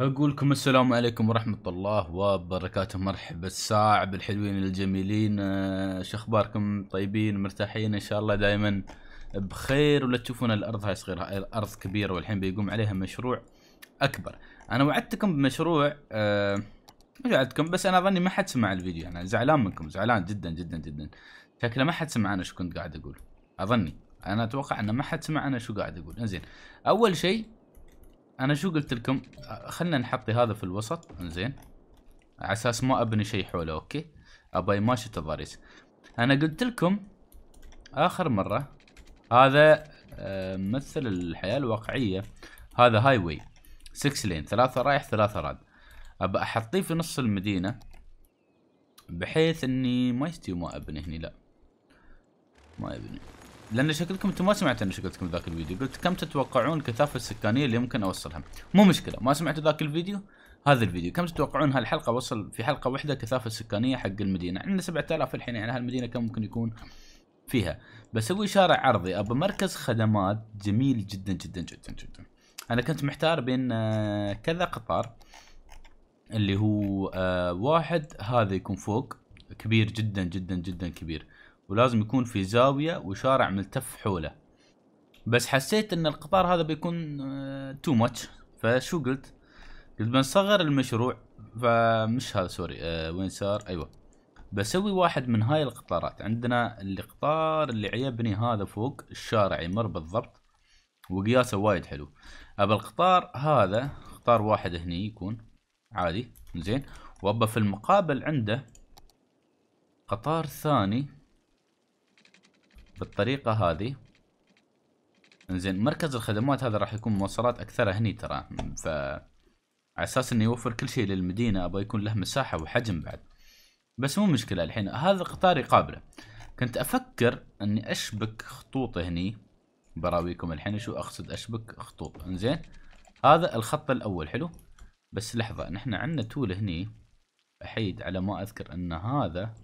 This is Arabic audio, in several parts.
أقول لكم السلام عليكم ورحمة الله وبركاته مرحبا الساع بالحلوين الجميلين آه، شو أخباركم طيبين مرتاحين إن شاء الله دائما بخير ولا تشوفون الأرض هاي صغيرة هاي الأرض كبيرة والحين بيقوم عليها مشروع أكبر أنا وعدتكم بمشروع أه وعدتكم بس أنا أظني ما حد سمع الفيديو أنا زعلان منكم زعلان جدا جدا جدا شكله ما حد سمع أنا شو كنت قاعد أقول أظني أنا أتوقع أن ما حد سمع أنا شو قاعد أقول إنزين أول شيء انا شو قلت لكم آه، خلنا نحطي هذا في الوسط انزين على اساس ما ابني شيء حوله اوكي ابي ماشي تضاريس انا قلت لكم اخر مره هذا آه، مثل الحياه الواقعيه هذا هاي واي 6 لين ثلاثه رايح ثلاثه راد ابى احطيه في نص المدينه بحيث اني ما يستوي ما ابني هني لا ما يبني لان شكلكم انتم ما سمعتوا شكلكم ذاك الفيديو قلت كم تتوقعون الكثافه السكانيه اللي ممكن اوصلها مو مشكله ما سمعتوا ذاك الفيديو هذا الفيديو كم تتوقعون هالحلقه وصل في حلقه واحده كثافه السكانيه حق المدينه عندنا 7000 الحين يعني هالمدينه كم ممكن يكون فيها بسوي شارع عرضي ابى مركز خدمات جميل جدا جدا جدا جدا انا كنت محتار بين آه، كذا قطار اللي هو آه، واحد هذا يكون فوق كبير جدا جدا جدا كبير ولازم يكون في زاوية وشارع ملتف حوله بس حسيت ان القطار هذا بيكون تو آه، ماتش فشو قلت قلت بنصغر المشروع فمش هذا سوري أه وين صار ايوه بسوي واحد من هاي القطارات عندنا القطار اللي عيبني هذا فوق الشارع يمر بالضبط وقياسه وايد حلو ابى القطار هذا قطار واحد هني يكون عادي زين وابى في المقابل عنده قطار ثاني بالطريقة هذه انزين مركز الخدمات هذا راح يكون مواصلات اكثرها هني ترى ف على اساس انه يوفر كل شيء للمدينه ابغى يكون له مساحه وحجم بعد بس مو مشكله الحين هذا قطار يقابله كنت افكر اني اشبك خطوط هني براويكم الحين شو اقصد اشبك خطوط انزين هذا الخط الاول حلو بس لحظه نحن عندنا تول هني احيد على ما اذكر ان هذا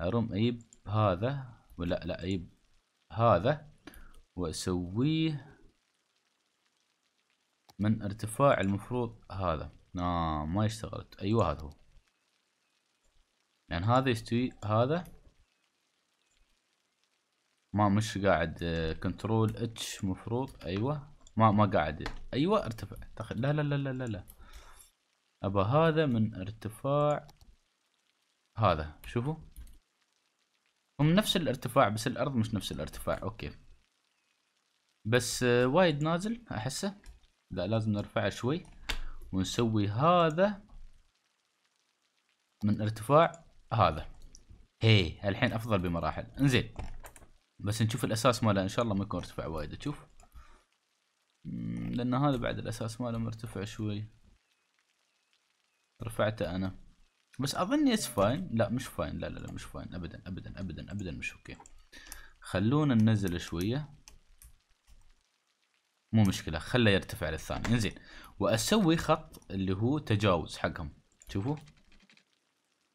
اروم اجيب هذا ولا لا اجيب هذا واسويه من ارتفاع المفروض هذا آه ما اشتغلت ايوه هذا هو لان يعني هذا يستوي هذا ما مش قاعد كنترول اتش مفروض ايوه ما ما قاعد ايوه ارتفع لا لا لا لا لا لا ابى هذا من ارتفاع هذا شوفوا هم نفس الارتفاع بس الارض مش نفس الارتفاع اوكي بس آه، وايد نازل احسه لا لازم نرفعه شوي ونسوي هذا من ارتفاع هذا هي الحين افضل بمراحل انزين بس نشوف الاساس ماله ان شاء الله ما يكون ارتفاع وايد تشوف لان هذا بعد الاساس ماله مرتفع شوي رفعته انا بس اظن اتس فاين لا مش فاين لا لا لا مش فاين ابدا ابدا ابدا ابدا مش اوكي خلونا ننزل شويه مو مشكله خله يرتفع للثاني انزين واسوي خط اللي هو تجاوز حقهم شوفوا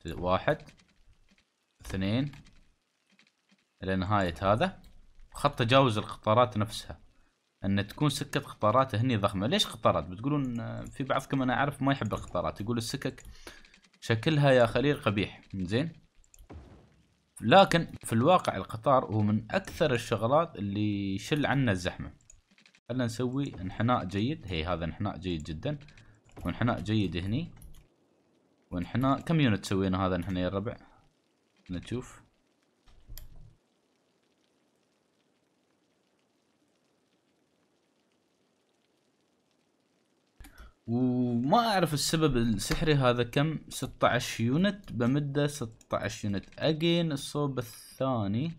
واحد اثنين الى نهايه هذا خط تجاوز القطارات نفسها ان تكون سكه قطارات هني ضخمه ليش قطارات بتقولون آه، في بعضكم انا اعرف ما يحب القطارات يقول السكك شكلها يا خليل قبيح زين لكن في الواقع القطار هو من اكثر الشغلات اللي يشل عنا الزحمه خلينا نسوي انحناء جيد هي هذا انحناء جيد جدا وانحناء جيد هني وانحناء كم يونت سوينا هذا انحناء يا الربع نشوف وما اعرف السبب السحري هذا كم 16 يونت بمده 16 يونت اجين الصوب الثاني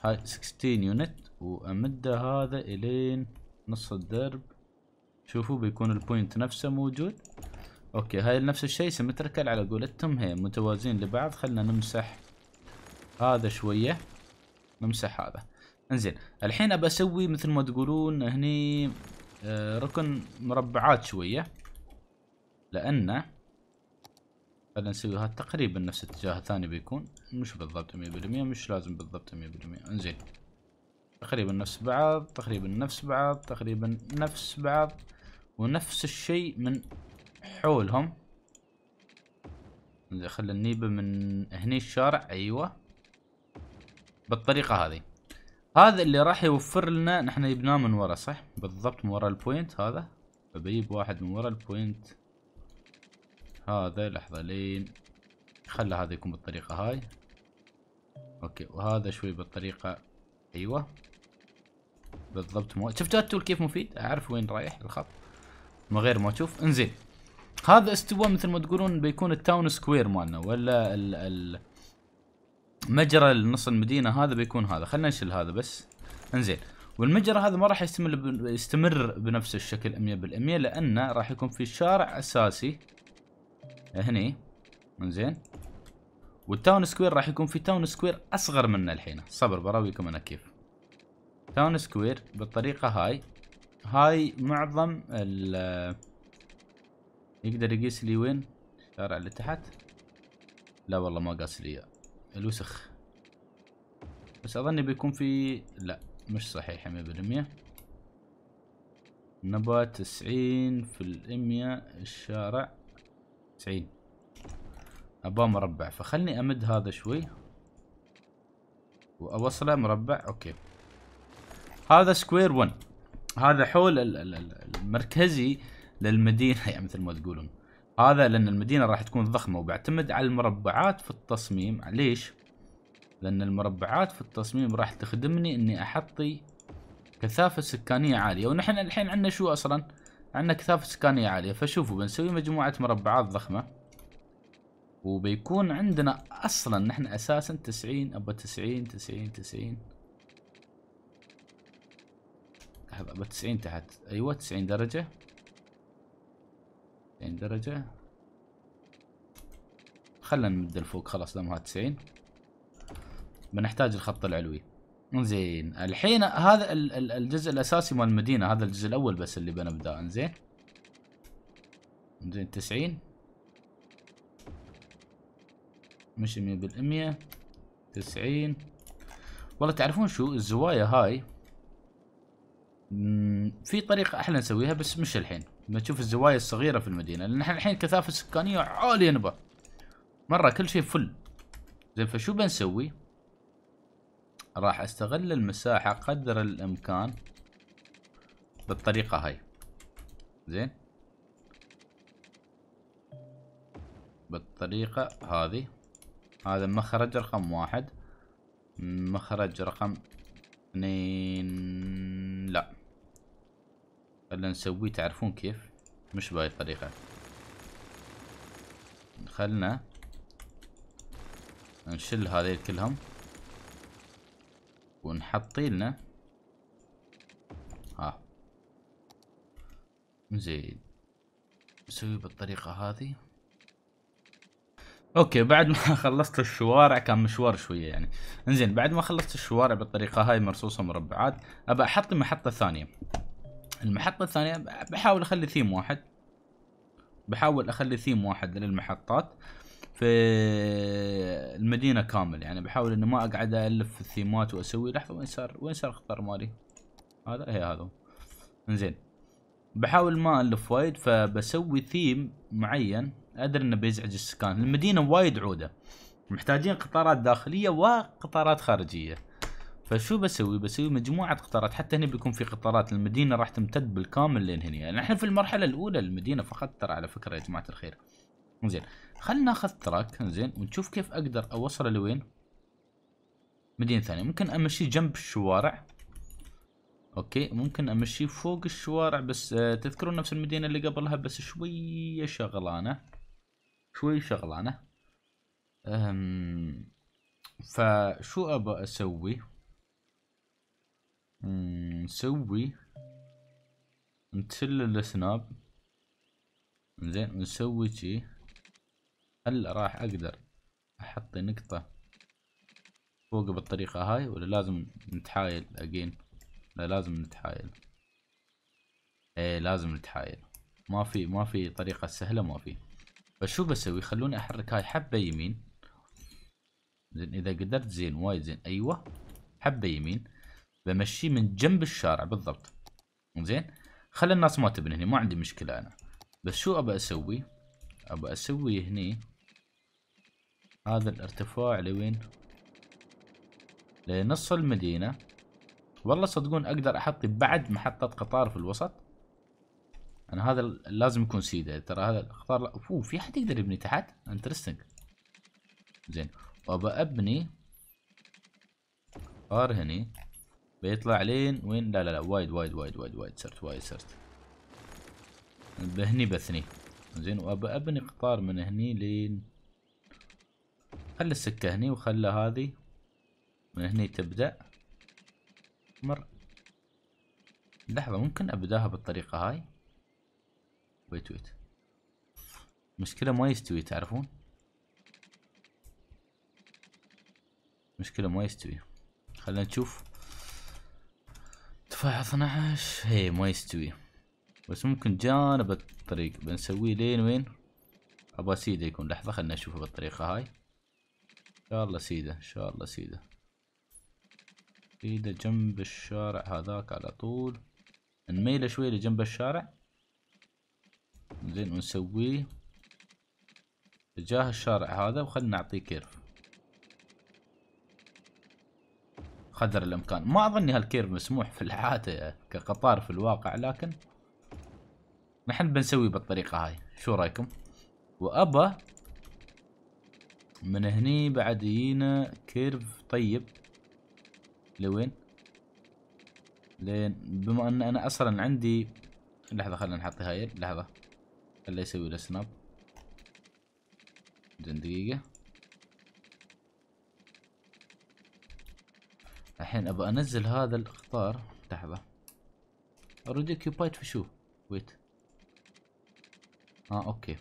هاي 16 يونت وامده هذا الين نص الدرب شوفوا بيكون البوينت نفسه موجود اوكي هاي نفس الشيء سمتركل على قولتهم هي متوازين لبعض خلنا نمسح هذا شويه نمسح هذا انزين الحين ابى اسوي مثل ما تقولون هني آه، ركن مربعات شوية لأن خلينا نسويها تقريبا نفس الاتجاه الثاني بيكون مش بالضبط مية بالمية مش لازم بالضبط مية بالمية انزين تقريبا نفس بعض تقريبا نفس بعض تقريبا نفس بعض ونفس الشيء من حولهم انزين خلي النيبة من هني الشارع ايوه بالطريقة هذه هذا اللي راح يوفر لنا نحن جبناه من ورا صح بالضبط من ورا البوينت هذا فبجيب واحد من ورا البوينت هذا لحظة لين خلى هذا يكون بالطريقة هاي اوكي وهذا شوي بالطريقة ايوه بالضبط مو شفتوا التول كيف مفيد اعرف وين رايح الخط من غير ما اشوف انزين هذا استوى مثل ما تقولون بيكون التاون سكوير مالنا ولا ال ال مجرى نص المدينه هذا بيكون هذا خلينا نشيل هذا بس انزين والمجرى هذا ما راح يستمر يستمر بنفس الشكل 100% لانه راح يكون في شارع اساسي هني انزين والتاون سكوير راح يكون في تاون سكوير اصغر منه الحين صبر براويكم انا كيف تاون سكوير بالطريقه هاي هاي معظم ال يقدر يقيس لي وين الشارع اللي تحت لا والله ما قاس لي اياه الوسخ بس اظن بيكون في لا مش صحيح 100% بالمية نبى تسعين في المية الشارع تسعين ابى مربع فخلني امد هذا شوي واوصله مربع اوكي هذا سكوير 1 هذا حول المركزي للمدينة يعني مثل ما تقولون هذا لان المدينه راح تكون ضخمه وبعتمد على المربعات في التصميم ليش لان المربعات في التصميم راح تخدمني اني احطي كثافه سكانيه عاليه ونحن الحين عندنا شو اصلا عندنا كثافه سكانيه عاليه فشوفوا بنسوي مجموعه مربعات ضخمه وبيكون عندنا اصلا نحن اساسا 90 ابى 90 90 90 ابى 90 تحت ايوه 90 درجه 90 درجة خلنا نمد لفوق خلاص دامها 90 بنحتاج الخط العلوي زين الحين هذا الجزء الاساسي مال المدينه هذا الجزء الاول بس اللي بنبدا انزين انزين 90 مش 100 90 والله تعرفون شو الزوايا هاي في طريقة احلى نسويها بس مش الحين تشوف الزوايا الصغيرة في المدينة لان احنا الحين كثافة سكانية عالية نبا مرة كل شيء فل زين فشو بنسوي راح استغل المساحة قدر الامكان بالطريقة هاي زين بالطريقة هذه هذا مخرج رقم واحد مخرج رقم اثنين لا اللي نسويه تعرفون كيف مش بهاي الطريقة خلنا نشل هذيل كلهم ونحطي لنا ها زين نسوي بالطريقة هذه اوكي بعد ما خلصت الشوارع كان مشوار شويه يعني انزين بعد ما خلصت الشوارع بالطريقه هاي مرصوصه مربعات ابى احط محطه ثانيه المحطة الثانية بحاول اخلي ثيم واحد بحاول اخلي ثيم واحد للمحطات في المدينة كامل يعني بحاول اني ما اقعد الف في الثيمات واسوي لحظة وين صار وين صار الخطر مالي هذا هي هذا انزين بحاول ما الف وايد فبسوي ثيم معين ادري انه بيزعج السكان المدينة وايد عودة محتاجين قطارات داخلية وقطارات خارجية فشو بسوي؟ بسوي مجموعة قطارات حتى هنا بيكون في قطارات المدينة راح تمتد بالكامل لين هنا يعني احنا في المرحلة الأولى المدينة فقط ترى على فكرة يا جماعة الخير زين خلنا ناخذ تراك زين ونشوف كيف أقدر أوصله لوين مدينة ثانية ممكن أمشي جنب الشوارع اوكي ممكن امشي فوق الشوارع بس آه، تذكرون نفس المدينه اللي قبلها بس شويه شغلانه شوي شغلانه امم فشو ابى اسوي نسوي نتل السناب زين ونسوي شي هل راح اقدر احط نقطة فوق بالطريقة هاي ولا لازم نتحايل اجين لا لازم نتحايل ايه لازم نتحايل ما في ما في طريقة سهلة ما في فشو بسوي خلوني احرك هاي حبة يمين زين اذا قدرت زين وايد زين ايوه حبة يمين بمشيه من جنب الشارع بالضبط زين خلي الناس ما تبني هني ما عندي مشكله انا بس شو ابى اسوي ابى اسوي هني هذا الارتفاع لوين لنص المدينه والله صدقون اقدر احط بعد محطه قطار في الوسط انا هذا لازم يكون سيده ترى هذا القطار لا اوه في حد يقدر يبني تحت انترستنج زين وابى ابني قطار هني بيطلع لين وين لا لا لا وايد وايد وايد وايد وايد صرت وايد صرت بهني بثني زين وابى ابني قطار من هني لين خلي السكة هني وخلى هذه من هني تبدأ مر لحظة ممكن ابداها بالطريقة هاي ويت ويت مشكلة ما يستوي تعرفون مشكلة ما يستوي خلينا نشوف ارفع 12 هي ما يستوي بس ممكن جانب الطريق بنسويه لين وين ابا سيده يكون لحظه خلنا نشوفه بالطريقه هاي ان شاء الله سيده ان شاء الله سيده سيده جنب الشارع هذاك على طول نميله شوي لجنب الشارع زين ونسويه اتجاه الشارع هذا وخلنا نعطيه كيرف قدر الامكان ما اظني هالكيرف مسموح في العاده كقطار في الواقع لكن نحن بنسويه بالطريقه هاي شو رايكم وابا من هني بعد يجينا كيرف طيب لوين لين بما ان انا اصلا عندي لحظه خلينا نحط هاي لحظه خليه يسوي له سناب زين دقيقه الحين ابى انزل هذا الاخطار لحظة اوريدي اوكيبايد في شو ويت اه اوكي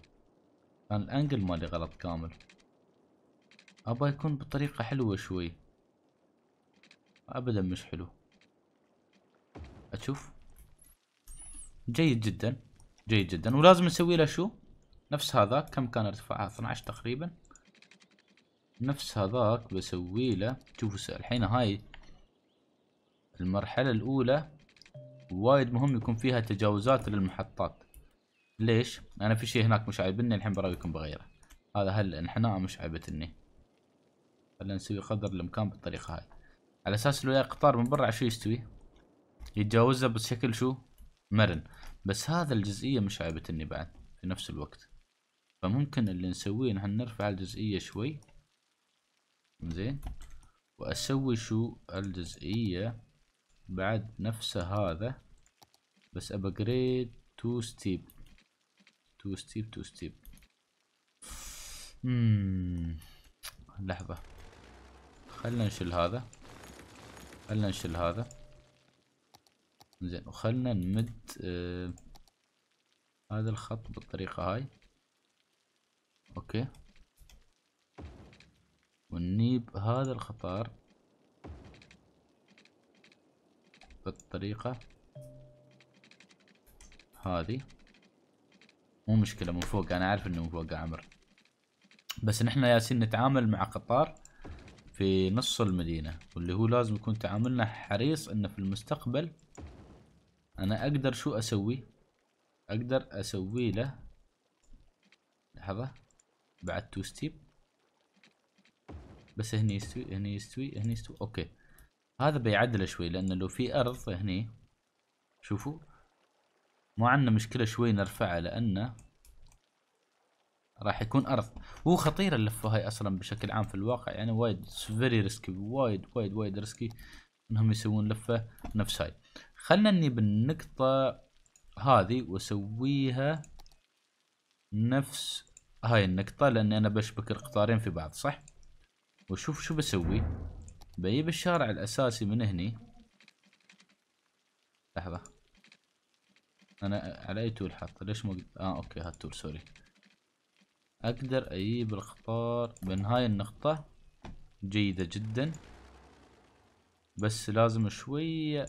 كان الانجل مالي غلط كامل ابى يكون بطريقة حلوة شوي ابدا مش حلو اشوف جيد جدا جيد جدا ولازم نسوي له شو نفس هذاك كم كان ارتفاعها 12 تقريبا نفس هذاك بسوي له شوفوا الحين هاي المرحلة الأولى وايد مهم يكون فيها تجاوزات للمحطات ليش؟ أنا في شيء هناك مش عايبني الحين براويكم بغيره هذا هل انحناء مش عايبتني خلينا نسوي قدر الإمكان بالطريقة هاي على أساس لو يا قطار من برا شو يستوي؟ يتجاوزها بشكل شو؟ مرن بس هذا الجزئية مش عايبتني بعد في نفس الوقت فممكن اللي نسويه نحن نرفع الجزئية شوي زين وأسوي شو الجزئية بعد نفسه هذا بس ابجريد تو ستيب تو ستيب تو ستيب مم. لحظة خلنا نشيل هذا خلنا نشيل هذا زين وخلنا نمد آه هذا الخط بالطريقة هاي اوكي ونيب هذا الخطار بالطريقة هذه مو مشكلة من فوق أنا أعرف إنه من فوق عمر بس نحن ياسين نتعامل مع قطار في نص المدينة واللي هو لازم يكون تعاملنا حريص إنه في المستقبل أنا أقدر شو أسوي أقدر أسوي له لحظة بعد تو ستيب بس هني يستوي هني يستوي هني يستوي أوكي هذا بيعدله شوي لأنه لو في أرض هني شوفوا مو عندنا مشكلة شوي نرفعها لأنه راح يكون أرض هو خطيره اللفة هاي أصلا بشكل عام في الواقع يعني وايد فيري ريسكي وايد وايد وايد ريسكي إنهم يسوون لفة نفس هاي خلنا اني بالنقطه هذه وأسويها نفس هاي النقطة لأني أنا بشبك القطارين في بعض صح؟ وشوف شو بسوي بجيب الشارع الأساسي من هني لحظة أنا على أي تول حاطه ليش مو آه أوكي هالتول سوري أقدر أجيب القطار من هاي النقطة جيدة جدا بس لازم شوية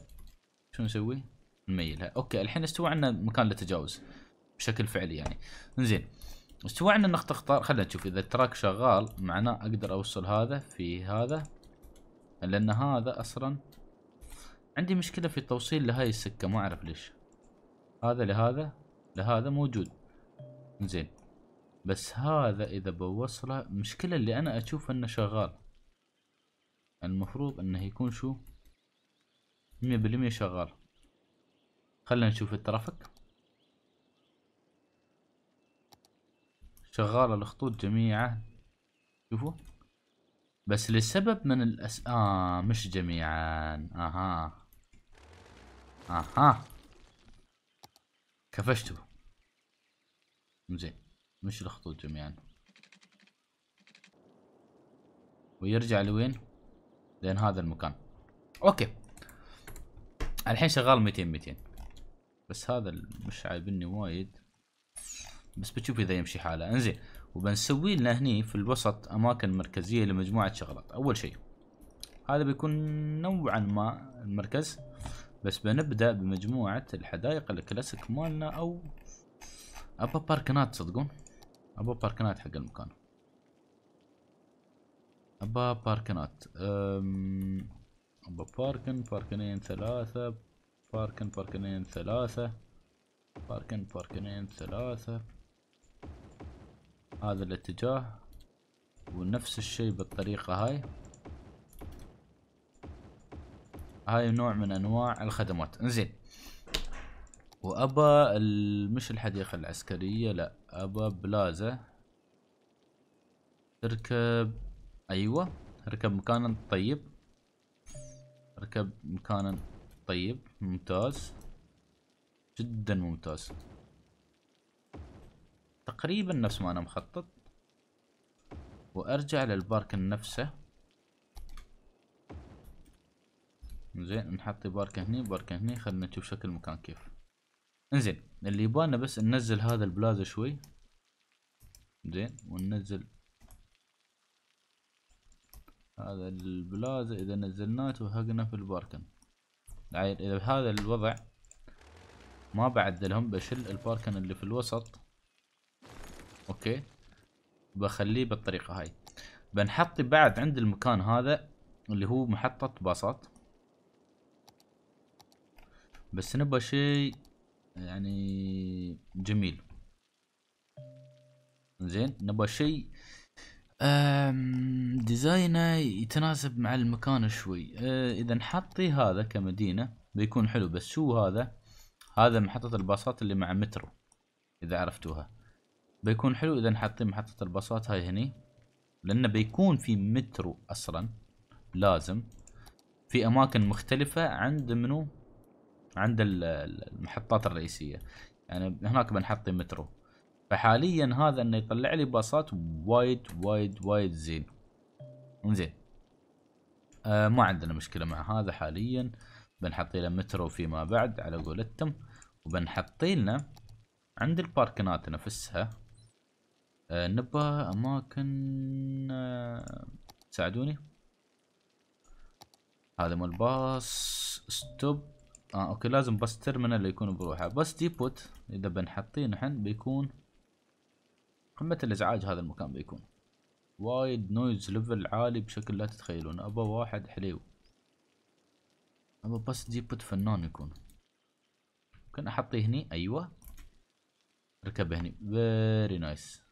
شو نسوي نميلها أوكي الحين استوى عنا مكان للتجاوز بشكل فعلي يعني انزين استوى عنا نقطة قطار خلينا نشوف إذا التراك شغال معناه أقدر أوصل هذا في هذا لان هذا اصلا عندي مشكلة في التوصيل لهاي السكة ما اعرف ليش هذا لهذا لهذا موجود زين بس هذا اذا بوصله مشكلة اللي انا اشوف انه شغال المفروض انه يكون شو مية بالمية شغال خلنا نشوف الترافيك شغالة الخطوط جميعا شوفوا بس لسبب من الأس... آه مش جميعا أها أها كفشته زين مش الخطوط جميعا ويرجع لوين؟ لين هذا المكان اوكي الحين شغال 200 200 بس هذا مش عاجبني وايد بس بتشوف اذا يمشي حاله انزين وبنسوي لنا هني في الوسط اماكن مركزيه لمجموعه شغلات اول شيء هذا بيكون نوعا ما المركز بس بنبدا بمجموعه الحدائق الكلاسيك مالنا او ابا باركنات صدقون ابا باركنات حق المكان ابا باركنات ابا باركن باركنين ثلاثه باركن باركنين ثلاثه باركن باركنين ثلاثه هذا الاتجاه ونفس الشيء بالطريقة هاي هاي نوع من انواع الخدمات انزين وابا مش الحديقة العسكرية لا ابا بلازا تركب ايوه ركب مكانا طيب ركب مكانا طيب ممتاز جدا ممتاز تقريبا نفس ما انا مخطط وارجع للبارك نفسه زين نحط بارك هني بارك هني خلنا نشوف شكل المكان كيف انزين اللي يبالنا بس ننزل هذا البلازا شوي زين وننزل هذا البلازا اذا نزلناه توهقنا في الباركن عيل اذا بهذا الوضع ما بعدلهم بشل الباركن اللي في الوسط اوكي بخليه بالطريقة هاي بنحط بعد عند المكان هذا اللي هو محطة باصات بس نبغى شيء يعني جميل زين نبغى شيء ديزاينه يتناسب مع المكان شوي آه، اذا نحطي هذا كمدينة بيكون حلو بس شو هذا هذا محطة الباصات اللي مع مترو اذا عرفتوها بيكون حلو اذا حاطين محطة الباصات هاي هني لانه بيكون في مترو اصلا لازم في اماكن مختلفة عند منو عند المحطات الرئيسية يعني هناك بنحط مترو فحاليا هذا انه يطلع لي باصات وايد وايد وايد زين انزين آه ما عندنا مشكلة مع هذا حاليا بنحط له مترو فيما بعد على قولتهم وبنحط لنا عند الباركنات نفسها آه اماكن آه، ساعدوني هذا مال باص ستوب اه اوكي لازم بس ترمينال يكون بروحه بس ديبوت اذا بنحطيه نحن بيكون قمة الازعاج هذا المكان بيكون وايد نويز ليفل عالي بشكل لا تتخيلون ابا واحد حليو ابا بس ديبوت فنان يكون ممكن احطيه هني ايوه ركبه هني فيري نايس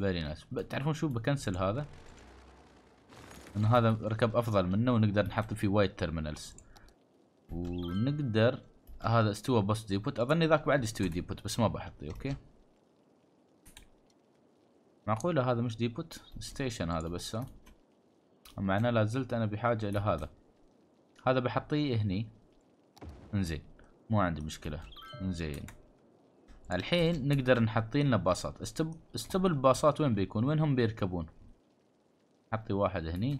فيري نايس تعرفون شو بكنسل هذا انه هذا ركب افضل منه ونقدر نحط فيه وايد ترمينالز ونقدر هذا استوى بس ديبوت اظن ذاك بعد يستوي ديبوت بس ما بحطه اوكي معقوله هذا مش ديبوت ستيشن هذا بس معناه لا زلت انا بحاجه الى هذا هذا بحطيه هني انزين مو عندي مشكله انزين الحين نقدر نحطين لنا باصات استب استب الباصات وين بيكون وين هم بيركبون حطي واحد هني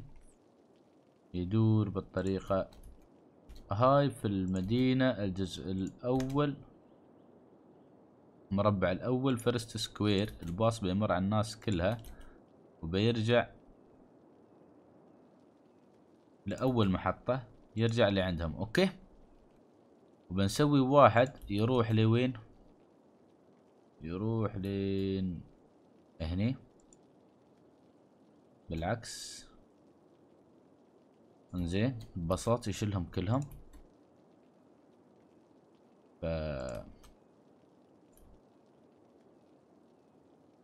يدور بالطريقة هاي في المدينة الجزء الأول المربع الأول فرست سكوير الباص بيمر على الناس كلها وبيرجع لأول محطة يرجع لعندهم أوكي وبنسوي واحد يروح لوين يروح لين هني بالعكس انزين ببساط يشيلهم كلهم ف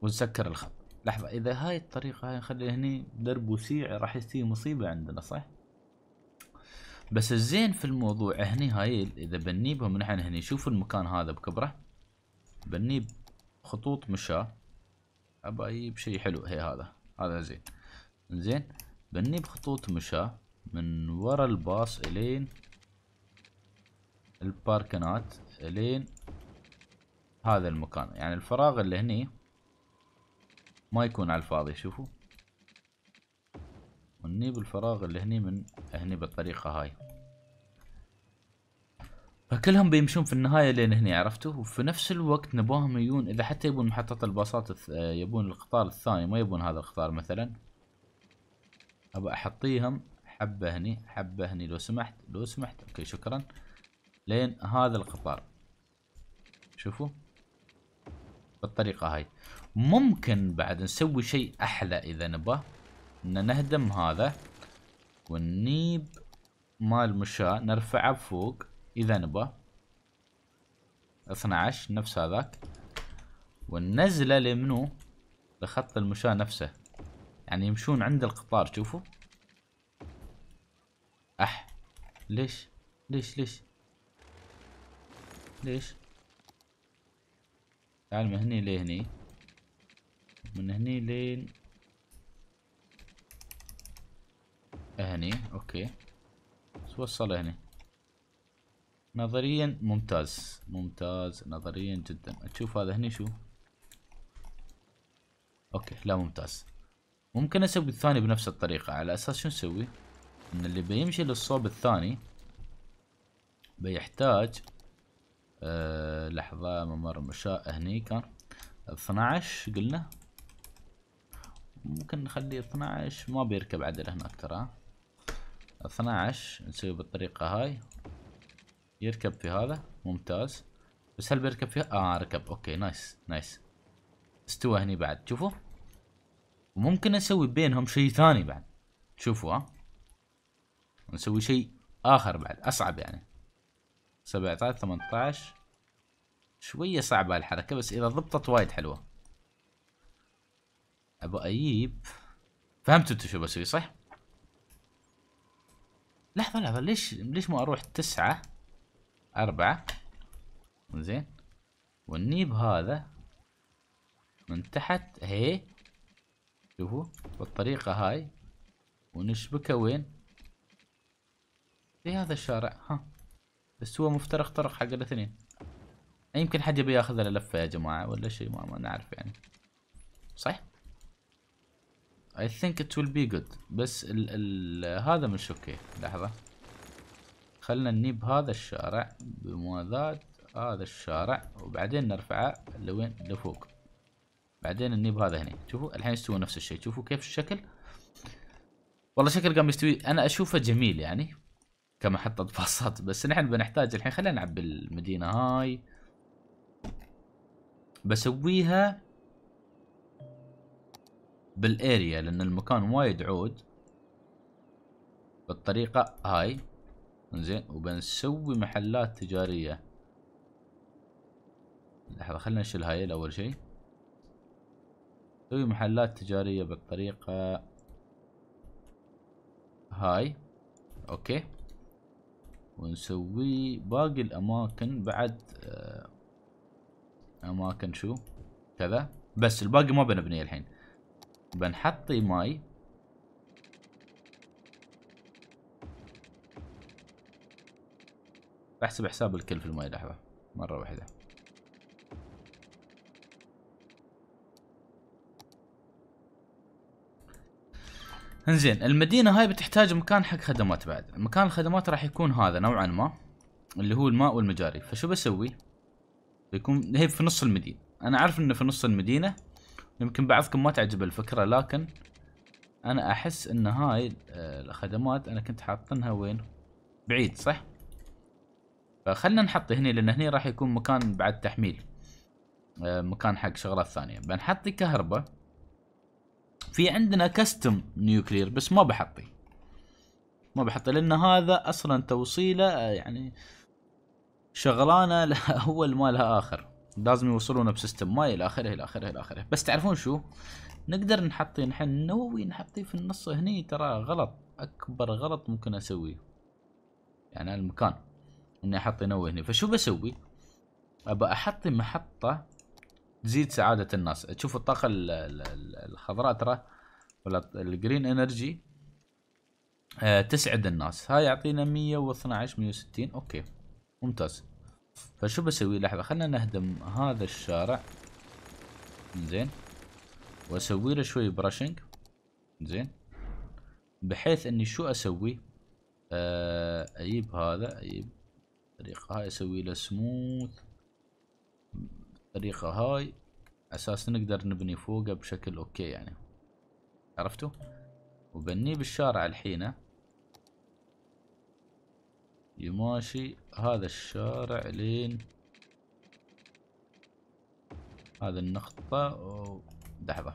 ونسكر الخط لحظة إذا هاي الطريقة هاي نخلي هني درب وسيع راح يصير مصيبة عندنا صح؟ بس الزين في الموضوع هني هاي إذا بنيبهم نحن هني شوفوا المكان هذا بكبره بنيب خطوط مشاه ابى اجيب شيء حلو هي هذا هذا زين زين بنجيب خطوط مشاه من ورا الباص الين الباركنات الين هذا المكان يعني الفراغ اللي هني ما يكون على الفاضي شوفوا ونجيب الفراغ اللي هني من هني بالطريقة هاي كلهم بيمشون في النهايه لين هنا عرفتوا وفي نفس الوقت نبوهم يجون اذا حتى يبون محطه الباصات يبون القطار الثاني ما يبون هذا القطار مثلا ابى احطيهم حبه هني حبه هني لو سمحت لو سمحت اوكي شكرا لين هذا القطار شوفوا بالطريقه هاي ممكن بعد نسوي شيء احلى اذا نبى ان نهدم هذا ونيب مال مشاة نرفعه فوق اذا نبغى 12 نفس هذاك والنزلة لمنو لخط المشاة نفسه يعني يمشون عند القطار شوفوا اح ليش ليش ليش ليش تعال من هني لهني من هني لين هني اوكي وصل هني نظريا ممتاز ممتاز نظريا جدا تشوف هذا هنا شو اوكي لا ممتاز ممكن اسوي الثاني بنفس الطريقة على اساس شو نسوي ان اللي بيمشي للصوب الثاني بيحتاج أه لحظة ممر مشاء هني كان 12 قلنا ممكن نخلي 12 ما بيركب عدل هناك ترى 12 نسوي بالطريقة هاي يركب في هذا ممتاز بس هل بيركب فيها؟ اه ركب اوكي نايس نايس استوى هني بعد شوفوا وممكن اسوي بينهم شيء ثاني بعد شوفوا ها آه. نسوي شيء اخر بعد اصعب يعني 17 18 شوية صعبة الحركة بس اذا ضبطت وايد حلوة ابى اجيب فهمتوا انتوا شو بسوي صح؟ لحظة لحظة ليش ليش ما اروح تسعة أربعة زين والنيب هذا من تحت هي شوفوا بالطريقة هاي ونشبكه وين في هذا الشارع ها بس هو مفترق طرق حق الاثنين يمكن حد يبي ياخذ اللفة لفة يا جماعة ولا شيء ما, ما نعرف يعني صح I think it will be good بس ال ال هذا مش اوكي لحظة خلنا نجيب هذا الشارع بموازات هذا الشارع وبعدين نرفعه لوين لفوق بعدين نجيب هذا هنا شوفوا الحين يستوي نفس الشيء شوفوا كيف الشكل والله شكل قام يستوي انا اشوفه جميل يعني كمحطة باصات بس نحن بنحتاج الحين خلينا نعبي المدينة هاي بسويها بالاريا لان المكان وايد عود بالطريقة هاي انزين وبنسوي محلات تجارية لحظة خلنا نشيل هاي الأول شيء نسوي محلات تجارية بالطريقة هاي اوكي ونسوي باقي الأماكن بعد آه، أماكن شو كذا بس الباقي ما بنبنيه الحين بنحطي ماي بحسب حساب الكل في الماي لحظة مرة واحدة انزين المدينة هاي بتحتاج مكان حق خدمات بعد مكان الخدمات راح يكون هذا نوعا ما اللي هو الماء والمجاري فشو بسوي بيكون هي في نص المدينة انا اعرف انه في نص المدينة يمكن بعضكم ما تعجب الفكرة لكن انا احس ان هاي آه، الخدمات انا كنت حاطنها وين بعيد صح فخلنا نحط هني لان هني راح يكون مكان بعد تحميل آه، مكان حق شغلات ثانيه بنحطي كهرباء في عندنا كاستم نيوكلير بس ما بحطي ما بحطي لان هذا اصلا توصيله آه، يعني شغلانه لها اول ما لها اخر لازم يوصلونا بسيستم ماي الى اخره الى اخره الى اخره بس تعرفون شو نقدر نحطي نحن نووي نحطيه في النص هني ترى غلط اكبر غلط ممكن اسويه يعني المكان اني احط ينوه هنا فشو بسوي؟ ابى احط محطه تزيد سعاده الناس تشوف الطاقه الخضراء ترى ولا الجرين انرجي آه، تسعد الناس هاي يعطينا 112 160 اوكي ممتاز فشو بسوي لحظه خلينا نهدم هذا الشارع زين واسوي له شوي برشنج زين بحيث اني شو اسوي آه، اجيب هذا اجيب الطريقة هاي اسوي له سموث بالطريقة هاي اساس نقدر نبني فوقه بشكل اوكي يعني عرفتوا وبنيه بالشارع الحين يماشي هذا الشارع لين هذا النقطة ودحبة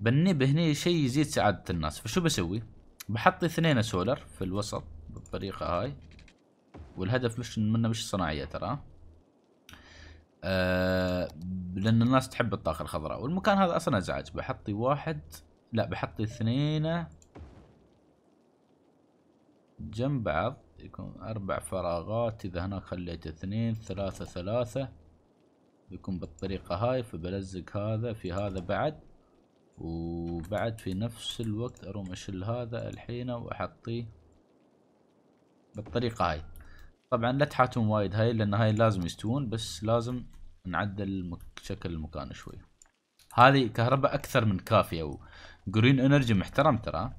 بني بهني شيء يزيد سعادة الناس فشو بسوي بحط اثنين سولر في الوسط بالطريقة هاي والهدف مش منه مش صناعية ترى آه لأن الناس تحب الطاقة الخضراء والمكان هذا أصلا أزعاج بحطي واحد لا بحطي اثنين جنب بعض يكون أربع فراغات إذا هناك خليت اثنين ثلاثة ثلاثة يكون بالطريقة هاي فبلزق هذا في هذا بعد وبعد في نفس الوقت اروم اشل هذا الحين واحطيه بالطريقة هاي طبعا لا تحاتون وايد هاي لان هاي لازم يستوون بس لازم نعدل شكل المكان شوي هذه كهرباء اكثر من كافية وجرين انرجي محترم ترى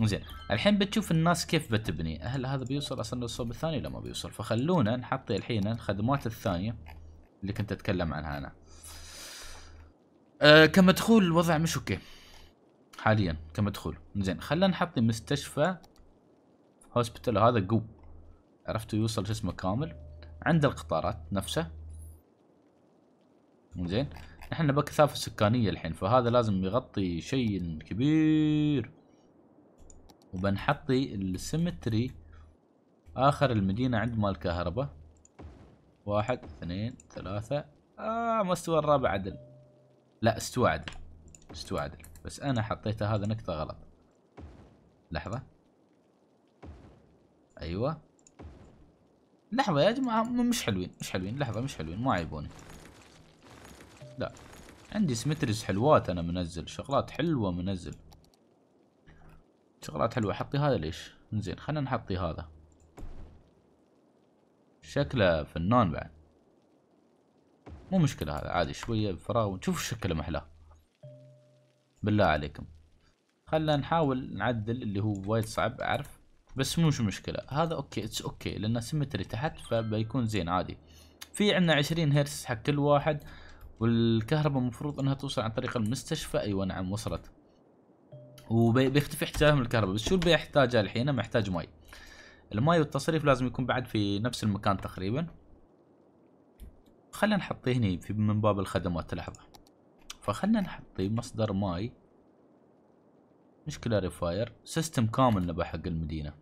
زين الحين بتشوف الناس كيف بتبني هل هذا بيوصل اصلا للصوب الثاني لا ما بيوصل فخلونا نحط الحين الخدمات الثانية اللي كنت اتكلم عنها انا أه كمدخول الوضع مش اوكي حاليا كمدخول زين خلينا نحط مستشفى هوسبيتال هذا جو عرفتوا يوصل جسمه كامل عند القطارات نفسه زين نحن بكثافة سكانية الحين فهذا لازم يغطي شيء كبير وبنحطي السيمتري اخر المدينة عند مال الكهرباء واحد اثنين ثلاثة آه مستوى الرابع عدل لا استوعد استوعد بس انا حطيت هذا نقطة غلط لحظة ايوه لحظة يا جماعة مش حلوين مش حلوين لحظة مش حلوين ما عيبوني لا عندي سمترز حلوات انا منزل شغلات حلوة منزل شغلات حلوة حطي هذا ليش زين خلينا نحطي هذا شكله فنان بعد مو مشكلة هذا عادي شوية فراغ ونشوف شكله محلاه بالله عليكم خلنا نحاول نعدل اللي هو وايد صعب اعرف بس مو مشكلة هذا اوكي اتس اوكي لان سيمتري تحت فبيكون زين عادي في عندنا 20 هرتز حق كل واحد والكهرباء المفروض انها توصل عن طريق المستشفى ايوه نعم وصلت وبيختفي احتياجهم الكهرباء بس شو اللي بيحتاجها الحين محتاج ماي الماي والتصريف لازم يكون بعد في نفس المكان تقريبا خلينا نحطيه هني في من باب الخدمات لحظة فخلنا نحطي مصدر ماي مش كلاريفاير سيستم كامل نبى حق المدينة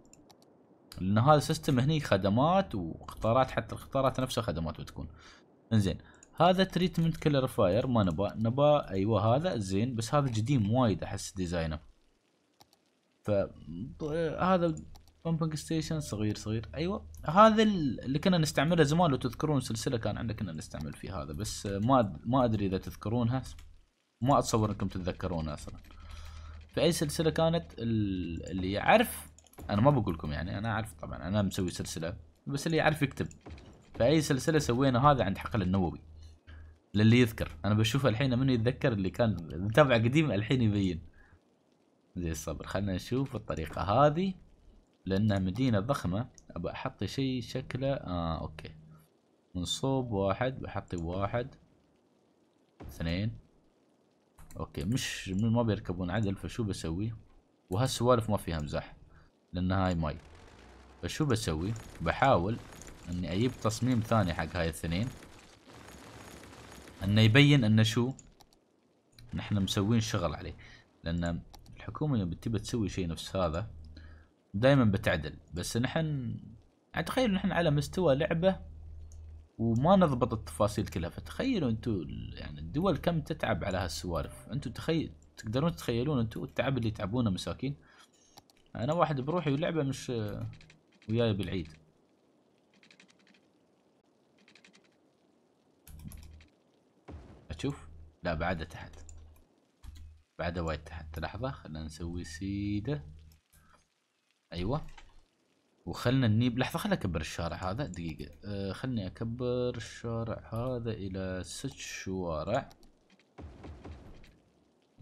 لأن هذا سيستم هني خدمات واختارات حتى الاختارات نفسها خدمات بتكون انزين هذا تريتمنت كلاريفاير ما نبى نبى ايوه هذا زين بس هذا قديم وايد احس ديزاينه فهذا بومبنج ستيشن صغير صغير ايوه هذا اللي كنا نستعمله زمان لو تذكرون سلسله كان عندنا كنا نستعمل فيه هذا بس ما ما ادري اذا تذكرونها ما اتصور انكم تتذكرونها اصلا في اي سلسله كانت اللي يعرف انا ما بقول لكم يعني انا اعرف طبعا انا مسوي سلسله بس اللي يعرف يكتب في اي سلسله سوينا هذا عند حقل النووي للي يذكر انا بشوف الحين من يتذكر اللي كان متابع قديم الحين يبين زي الصبر خلنا نشوف الطريقه هذه لأنها مدينة ضخمة أبى أحط شيء شكله آه أوكي منصوب واحد بحطي واحد اثنين أوكي مش ما بيركبون عدل فشو بسوي وهالسوالف ما فيها مزح لأن هاي ماي فشو بسوي بحاول إني أجيب تصميم ثاني حق هاي الاثنين إنه يبين إنه شو نحن مسوين شغل عليه لأن الحكومة يوم بتبي تسوي شيء نفس هذا دائما بتعدل بس نحن اتخيل نحن على مستوى لعبه وما نضبط التفاصيل كلها فتخيلوا انتم يعني الدول كم تتعب على هالسوالف انتم تخيل تقدرون تتخيلون انتم التعب اللي تعبونه مساكين انا واحد بروحي ولعبه مش وياي بالعيد اشوف لا بعده تحت بعده وايد تحت لحظه خلينا نسوي سيده ايوه وخلنا النيب لحظة خلنا اكبر الشارع هذا دقيقة أه خلني اكبر الشارع هذا الى ست شوارع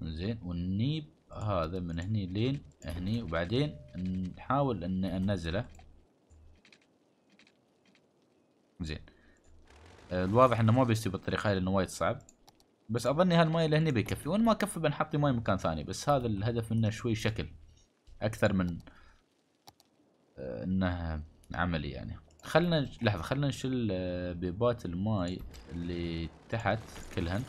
زين والنيب هذا من هني لين هني وبعدين نحاول ان انزله زين آه، الواضح انه ما بيستوي بالطريقة هاي لانه وايد صعب بس اظني هالماي اللي هني بيكفي وان ما كفى بنحط ماي مكان ثاني بس هذا الهدف منه شوي شكل اكثر من انه عملي يعني خلنا لحظه خلنا نشيل آه، بيبات الماي اللي تحت كلهن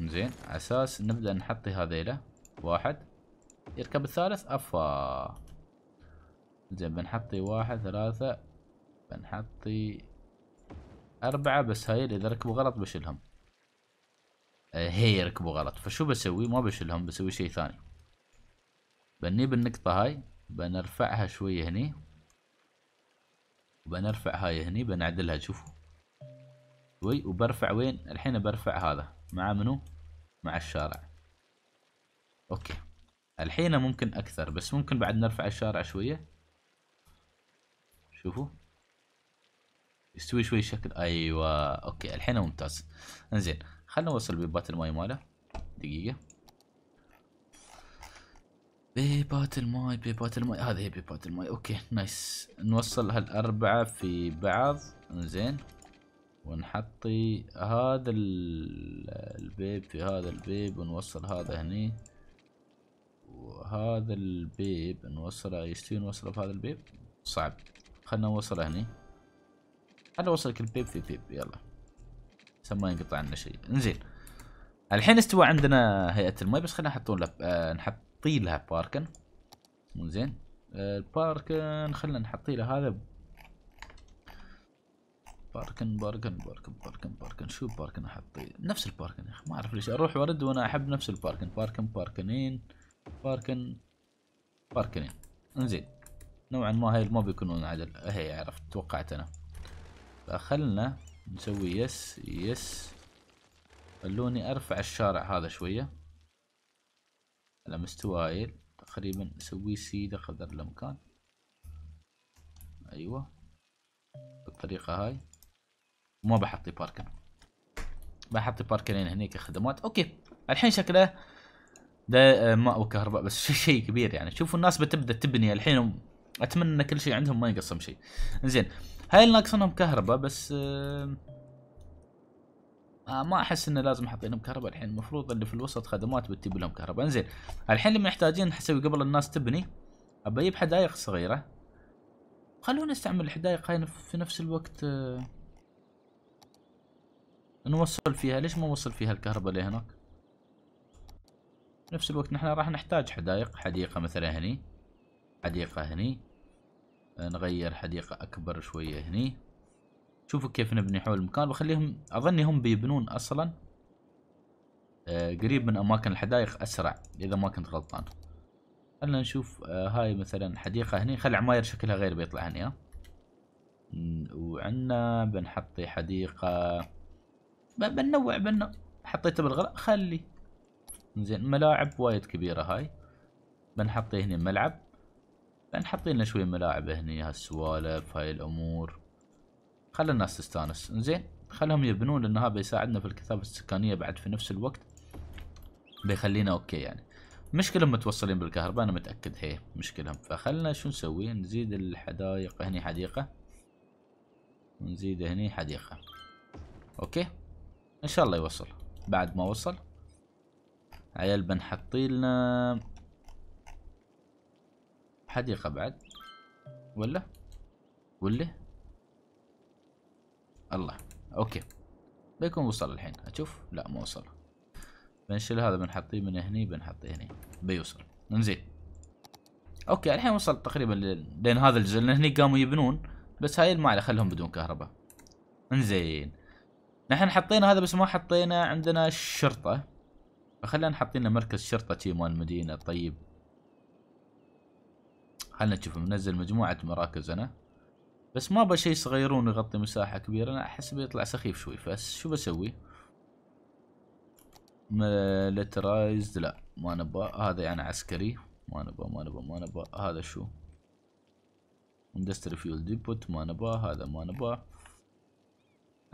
زين اساس نبدا نحطي هذيله واحد يركب الثالث افا زين بنحطي واحد ثلاثة بنحطي أربعة بس هاي إذا ركبوا غلط بشيلهم آه، هي ركبوا غلط فشو بسوي ما بشيلهم بسوي شيء ثاني بنيب النقطة هاي بنرفعها شوية هني وبنرفع هاي هني بنعدلها شوفوا شوي وبرفع وين الحين برفع هذا مع منو مع الشارع اوكي الحين ممكن اكثر بس ممكن بعد نرفع الشارع شوية شوفوا يستوي شوي شكل ايوه اوكي الحين ممتاز انزين خلنا نوصل بيبات الماي ماله دقيقة بيبات الماي بيبات الماي هذه بيبات الماي اوكي نايس نوصل هالاربعه في بعض زين ونحطي هذا البيب في هذا البيب ونوصل هذا هني وهذا البيب نوصله يستوي نوصله في هذا البيب صعب خلنا نوصله هني خلنا نوصل كل بيب في بيب يلا عشان ما ينقطع عنا شيء انزين الحين استوى عندنا هيئة الماي بس خلينا نحطون لب... آه نحط نحطي لها باركن مو زين آه، الباركن خلنا نحطي له هذا باركن باركن باركن باركن باركن شو باركن احطي نفس الباركن يا اخي ما اعرف ليش اروح وارد وانا احب نفس الباركن باركن باركنين باركن باركنين انزين نوعا ما هاي ما بيكونون عدل هي عرفت توقعت انا فخلنا نسوي يس يس خلوني ارفع الشارع هذا شويه على مستوى هايل تقريبا نسويه سيدة قدر الامكان ايوه بالطريقة هاي ما بحطي باركن بحطي باركنين هنيك خدمات اوكي الحين شكله ده آه، ماء وكهرباء بس شيء كبير يعني شوفوا الناس بتبدا تبني الحين اتمنى كل شيء عندهم ما ينقصهم شيء زين هاي اللي ناقصنهم كهرباء بس آه آه ما احس انه لازم احط لهم كهرباء الحين المفروض اللي في الوسط خدمات بتجيب لهم كهرباء انزين الحين اللي محتاجين حسوي قبل الناس تبني أجيب حدائق صغيره خلونا نستعمل الحدائق هاي في نفس الوقت آه نوصل فيها ليش ما نوصل فيها الكهرباء لهناك نفس الوقت نحن راح نحتاج حدائق حديقه مثلا هني حديقه هني آه، نغير حديقه اكبر شويه هني شوفوا كيف نبني حول المكان بخليهم اظني هم بيبنون اصلا آه قريب من اماكن الحدائق اسرع اذا ما كنت غلطان خلنا نشوف آه هاي مثلا حديقة هني خلي عماير شكلها غير بيطلع هني ها وعنا بنحطي حديقة بنوع بنوع حطيته بالغلط خلي زين ملاعب وايد كبيرة هاي بنحطي هني ملعب بنحطي لنا شوية ملاعب هني هالسوالف هاي الامور خلى الناس تستانس انزين خلهم يبنون لان هذا بيساعدنا في الكثافه السكانيه بعد في نفس الوقت بيخلينا اوكي يعني مشكلة متوصلين بالكهرباء انا متاكد هي مشكلهم فخلنا شو نسوي نزيد الحدائق هني حديقه ونزيد هني حديقه اوكي ان شاء الله يوصل بعد ما وصل عيال بنحطي لنا حديقه بعد ولا ولا الله اوكي بيكون وصل الحين اشوف لا مو وصل بنشيل هذا بنحطيه من هني بنحطيه هني بيوصل انزين اوكي الحين وصل تقريبا لين هذا الجزء لان هني قاموا يبنون بس هاي ما عليه خلهم بدون كهرباء انزين نحن حطينا هذا بس ما حطينا عندنا الشرطه فخلينا لنا مركز شرطه تي مال المدينه طيب خلنا نشوف منزل مجموعه مراكز انا بس ما ابغى شيء صغيرون يغطي مساحه كبيره انا احس بيطلع سخيف شوي بس شو بسوي ميلترايزد لا ما نبغى هذا يعني عسكري ما نبغى ما نبغى ما نبغى هذا شو اندستري فيول ديبوت ما نبغى هذا ما نبغى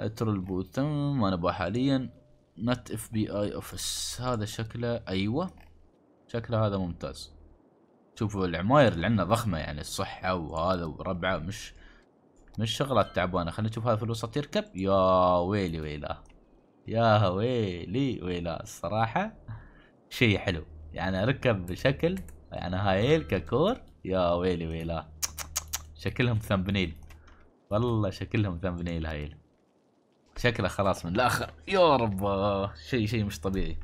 اترول بوت ما نبغى حاليا نت اف بي اي اوفيس هذا شكله ايوه شكله هذا ممتاز شوفوا العماير اللي عندنا ضخمه يعني الصحه وهذا وربعه مش من الشغلات تعبانه خلينا نشوف هذا الوسط يركب يا ويلي ويلا يا ويلي ويلا الصراحه شيء حلو يعني ركب بشكل يعني هايل ككور يا ويلي ويلا شكلهم ثمبنيل والله شكلهم ثمبنيل هايل شكله خلاص من الاخر يا رب شيء شيء مش طبيعي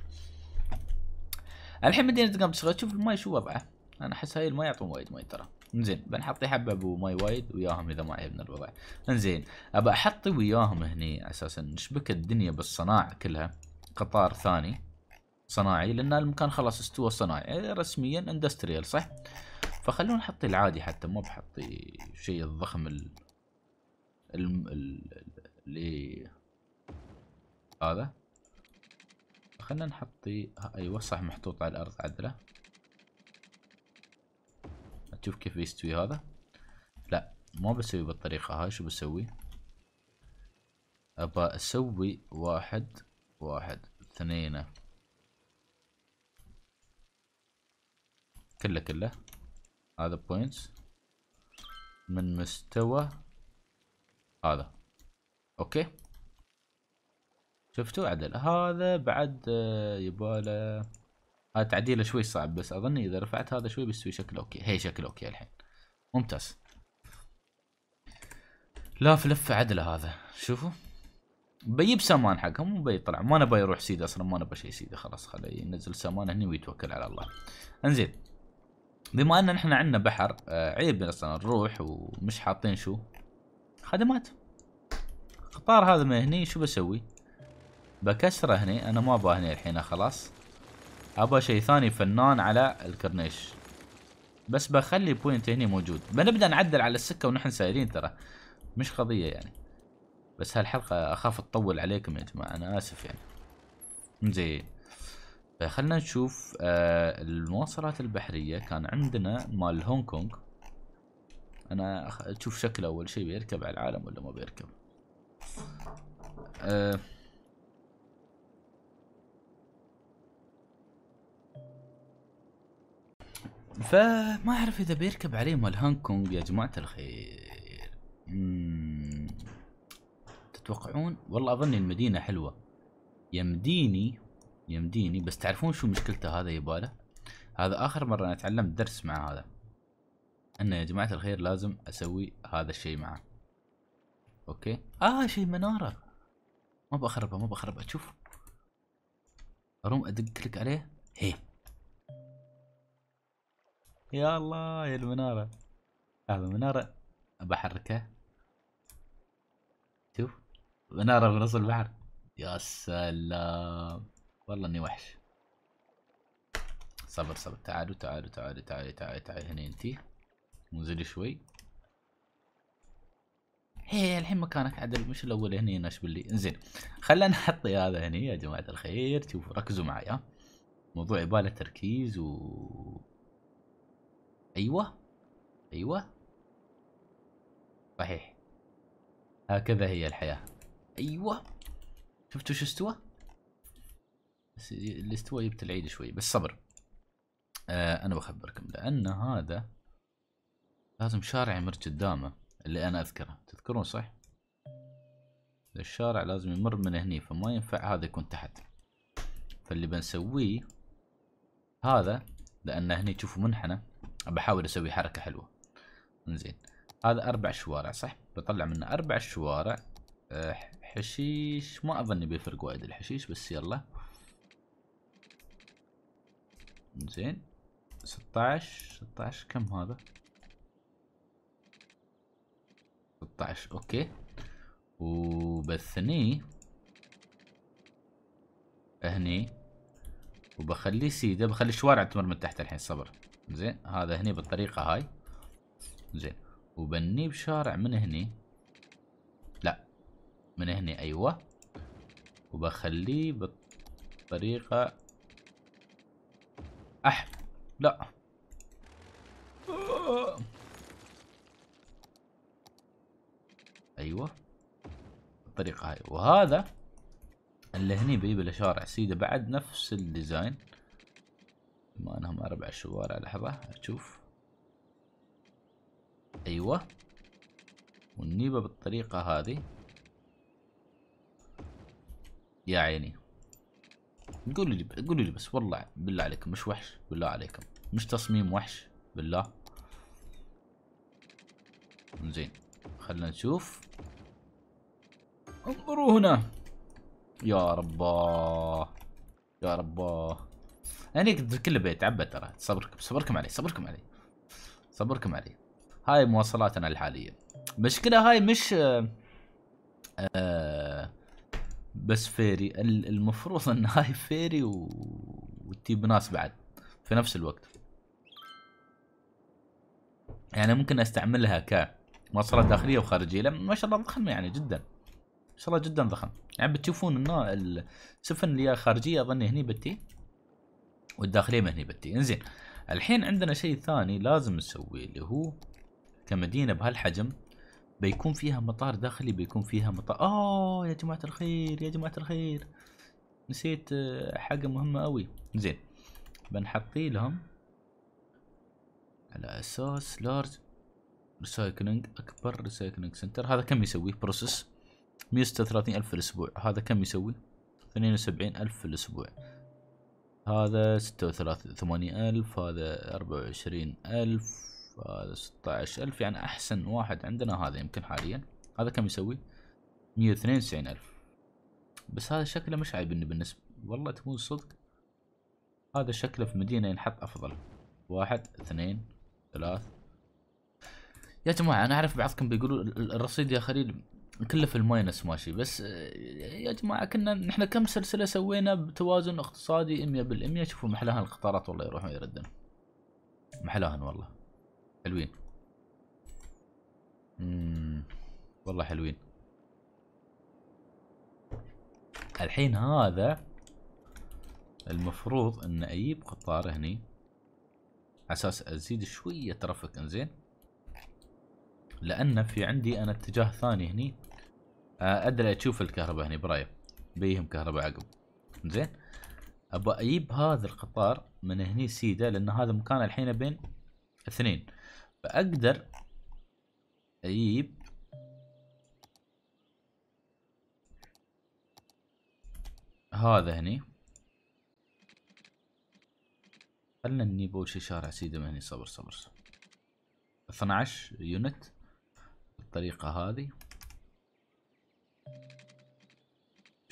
الحين مدينة قام تشغل شوف الماي شو وضعه انا احس هاي ما يعطون وايد ماي ترى انزين بنحطي حبه ماي وايد وياهم اذا ما عيبنا الوضع انزين ابى احطي وياهم هني اساسا نشبك الدنيا بالصناعه كلها قطار ثاني صناعي لان المكان خلاص استوى صناعي إيه، رسميا اندستريال صح فخلونا نحطي العادي حتى مو بحطي شيء الضخم ال الم... اللي هذا خلنا نحطي ايوه صح محطوط على الارض عدله شوف كيف يستوي هذا لا ما بسوي بالطريقة هاي شو بسوي ابى اسوي واحد واحد اثنين كله كله هذا بوينتس من مستوى هذا اوكي شفتوا عدل هذا بعد آه، يباله هذا تعديله شوي صعب بس اظن اذا رفعت هذا شوي بيستوي شكله اوكي هي شكله اوكي الحين ممتاز لا في لفه عدله هذا شوفوا بيب سامان حقهم مو بيطلع ما نبى يروح سيده اصلا ما نبى شيء سيده خلاص خليه ينزل سامان هني ويتوكل على الله انزين بما ان احنا عندنا بحر آه، عيب اصلا نروح ومش حاطين شو خدمات قطار هذا من هني شو بسوي بكسره هني انا ما ابغى هني الحين خلاص ابى شيء ثاني فنان على الكرنيش بس بخلي بوينت هني موجود بنبدا نعدل على السكه ونحن سائرين ترى مش قضيه يعني بس هالحلقه اخاف تطول عليكم يا جماعه انا اسف يعني زين آه، خلنا نشوف آه، المواصلات البحريه كان عندنا مال هونغ كونغ انا اشوف شكله اول شيء بيركب على العالم ولا ما بيركب آه فما اعرف اذا بيركب عليه مال كونج يا جماعه الخير مم. تتوقعون والله اظن المدينه حلوه يمديني يمديني بس تعرفون شو مشكلته هذا يباله هذا اخر مره انا تعلمت درس مع هذا انه يا جماعه الخير لازم اسوي هذا الشيء معه اوكي اه شيء مناره ما بخربها ما بخربها شوف اروم ادق كليك عليه هيه يا الله يا المنارة هذا منارة بحركه شوف منارة في نص البحر يا سلام والله اني وحش صبر صبر تعالوا تعالوا تعالوا تعالوا تعالوا تعالوا هنا انتي انزلي شوي هي الحين مكانك عدل مش الاول هنا يناش باللي انزين خلينا نحط هذا هنا يا جماعه الخير شوفوا ركزوا معي ها موضوع يباله تركيز و أيوه أيوه صحيح هكذا هي الحياة أيوه شفتوا شو استوى؟ بس اللي استوى جبت العيد شوي بس صبر آه أنا بخبركم لأن هذا لازم شارع يمر قدامه اللي أنا أذكره تذكرون صح؟ الشارع لازم يمر من هني فما ينفع هذا يكون تحت فاللي بنسويه هذا لأن هني تشوفوا منحنى بحاول اسوي حركه حلوه انزين هذا اربع شوارع صح بطلع منه اربع شوارع أه، حشيش ما اظن بيفرق وايد الحشيش بس يلا انزين 16 16 كم هذا 16 اوكي وبثنيه هني وبخليه سيده بخلي الشوارع تمر من تحت الحين صبر زين هذا هني بالطريقة هاي زين وبني بشارع من هني لا من هني ايوه وبخليه بالطريقة اح لا ايوه بالطريقة هاي وهذا اللي هني بيجيب له شارع سيده بعد نفس الديزاين بما انهم اربع شوارع لحظة اشوف ايوه والنيبة بالطريقة هذه يا عيني قولوا لي قولوا لي بس والله بالله عليكم مش وحش بالله عليكم مش تصميم وحش بالله زين خلنا نشوف انظروا هنا يا رباه يا رباه يعني كل بيت عبت ترى صبركم صبركم علي صبركم علي صبركم علي هاي مواصلاتنا الحاليه المشكله هاي مش آه آه بس فيري المفروض ان هاي فيري و... وتجيب ناس بعد في نفس الوقت يعني ممكن استعملها كمواصلات داخليه وخارجيه لان ما شاء الله ضخم يعني جدا ما شاء الله جدا ضخم يعني بتشوفون انه السفن اللي خارجيه اظني هني بتي والداخليه ما هني بتي انزين الحين عندنا شيء ثاني لازم نسويه اللي هو كمدينه بهالحجم بيكون فيها مطار داخلي بيكون فيها مطار اوه يا جماعه الخير يا جماعه الخير نسيت آه، حاجه مهمه قوي زين بنحطي لهم على اساس لارج ريسايكلينج اكبر ريسايكلينج سنتر هذا كم يسوي بروسس مية وستة وثلاثين الف في الاسبوع هذا كم يسوي 72 وسبعين الف في الاسبوع هذا ستة وثلاثة ثمانية ألف هذا أربعة وعشرين ألف هذا ستة عشر ألف يعني أحسن واحد عندنا هذا يمكن حاليا هذا كم يسوي مية وثنين وتسعين ألف بس هذا شكله مش عايبني بالنسبة والله تكون صدق هذا شكله في مدينة ينحط أفضل واحد اثنين ثلاث يا جماعة أنا أعرف بعضكم بيقولوا الرصيد يا خليل كله في الماينس ماشي بس آه، يا جماعه كنا نحن كم سلسله سوينا بتوازن اقتصادي 100% شوفوا محلاها القطارات والله يروحون يردن محلاها والله حلوين اممم والله حلوين الحين هذا المفروض ان اجيب قطار هني اساس ازيد شويه ترافيك انزين لان في عندي انا اتجاه ثاني هني آه، ادري تشوف الكهرباء هنا برايي بيهم كهرباء عقب زين ابى اجيب هذا القطار من هني سيدا لان هذا مكان الحين بين اثنين فاقدر اجيب هذا هني خلنا نجيب اول شي شارع سيدا من هني صبر صبر, صبر. 12 يونت بالطريقه هذه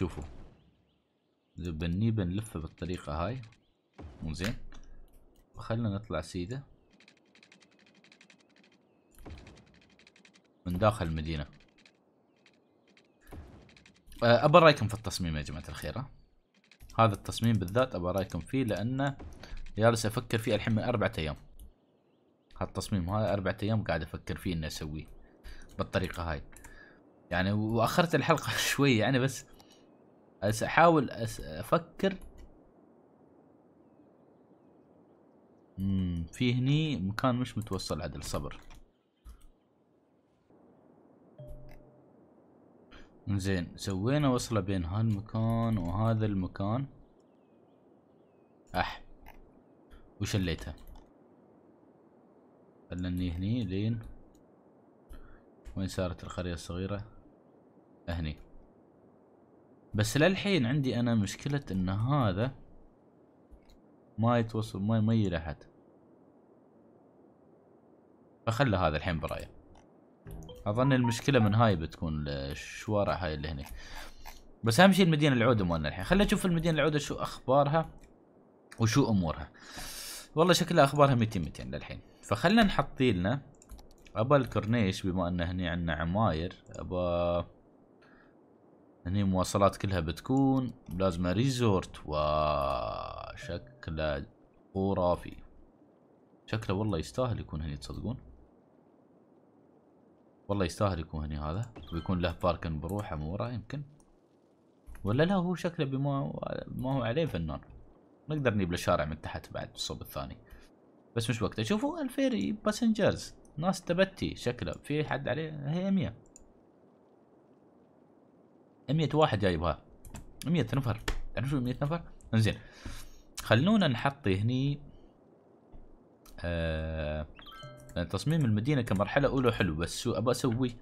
شوفوا بنيه بنلفه بالطريقة هاي مو زين وخلنا نطلع سيدة من داخل المدينة أه، أبى رأيكم في التصميم يا جماعة الخير هذا التصميم بالذات أبى رأيكم فيه لأنه جالس أفكر فيه الحين من أربعة أيام هالتصميم هذا أربعة أيام قاعد أفكر فيه إني أسويه بالطريقة هاي يعني وأخرت الحلقة شوي يعني بس احاول افكر امم في هني مكان مش متوصل عدل صبر زين سوينا وصله بين هالمكان وهذا المكان اح وشليتها خلني هني لين وين صارت القرية الصغيرة هني بس للحين عندي انا مشكلة ان هذا ما يتوصل ما يميل احد فخلى هذا الحين برايه اظن المشكلة من هاي بتكون الشوارع هاي اللي هناك بس اهم شيء المدينة العودة مالنا الحين خلينا نشوف المدينة العودة شو اخبارها وشو امورها والله شكلها اخبارها 200 200 للحين فخلنا نحطي لنا ابا الكورنيش بما ان هني عندنا عماير ابا هني مواصلات كلها بتكون بلازما ريزورت وشكله خرافي شكله والله يستاهل يكون هني تصدقون والله يستاهل يكون هني هذا ويكون له باركن بروحه من وراه يمكن ولا لا هو شكله بما ما هو عليه فنان نقدر نجيب له شارع من تحت بعد الصوب الثاني بس مش وقته شوفوا الفيري باسنجرز ناس تبتي شكله في حد عليه هي 100 100 واحد جايبها 100 نفر تعرف شو 100 نفر انزين خلونا نحط هني آه تصميم المدينه كمرحله اولى حلو بس شو ابى اسوي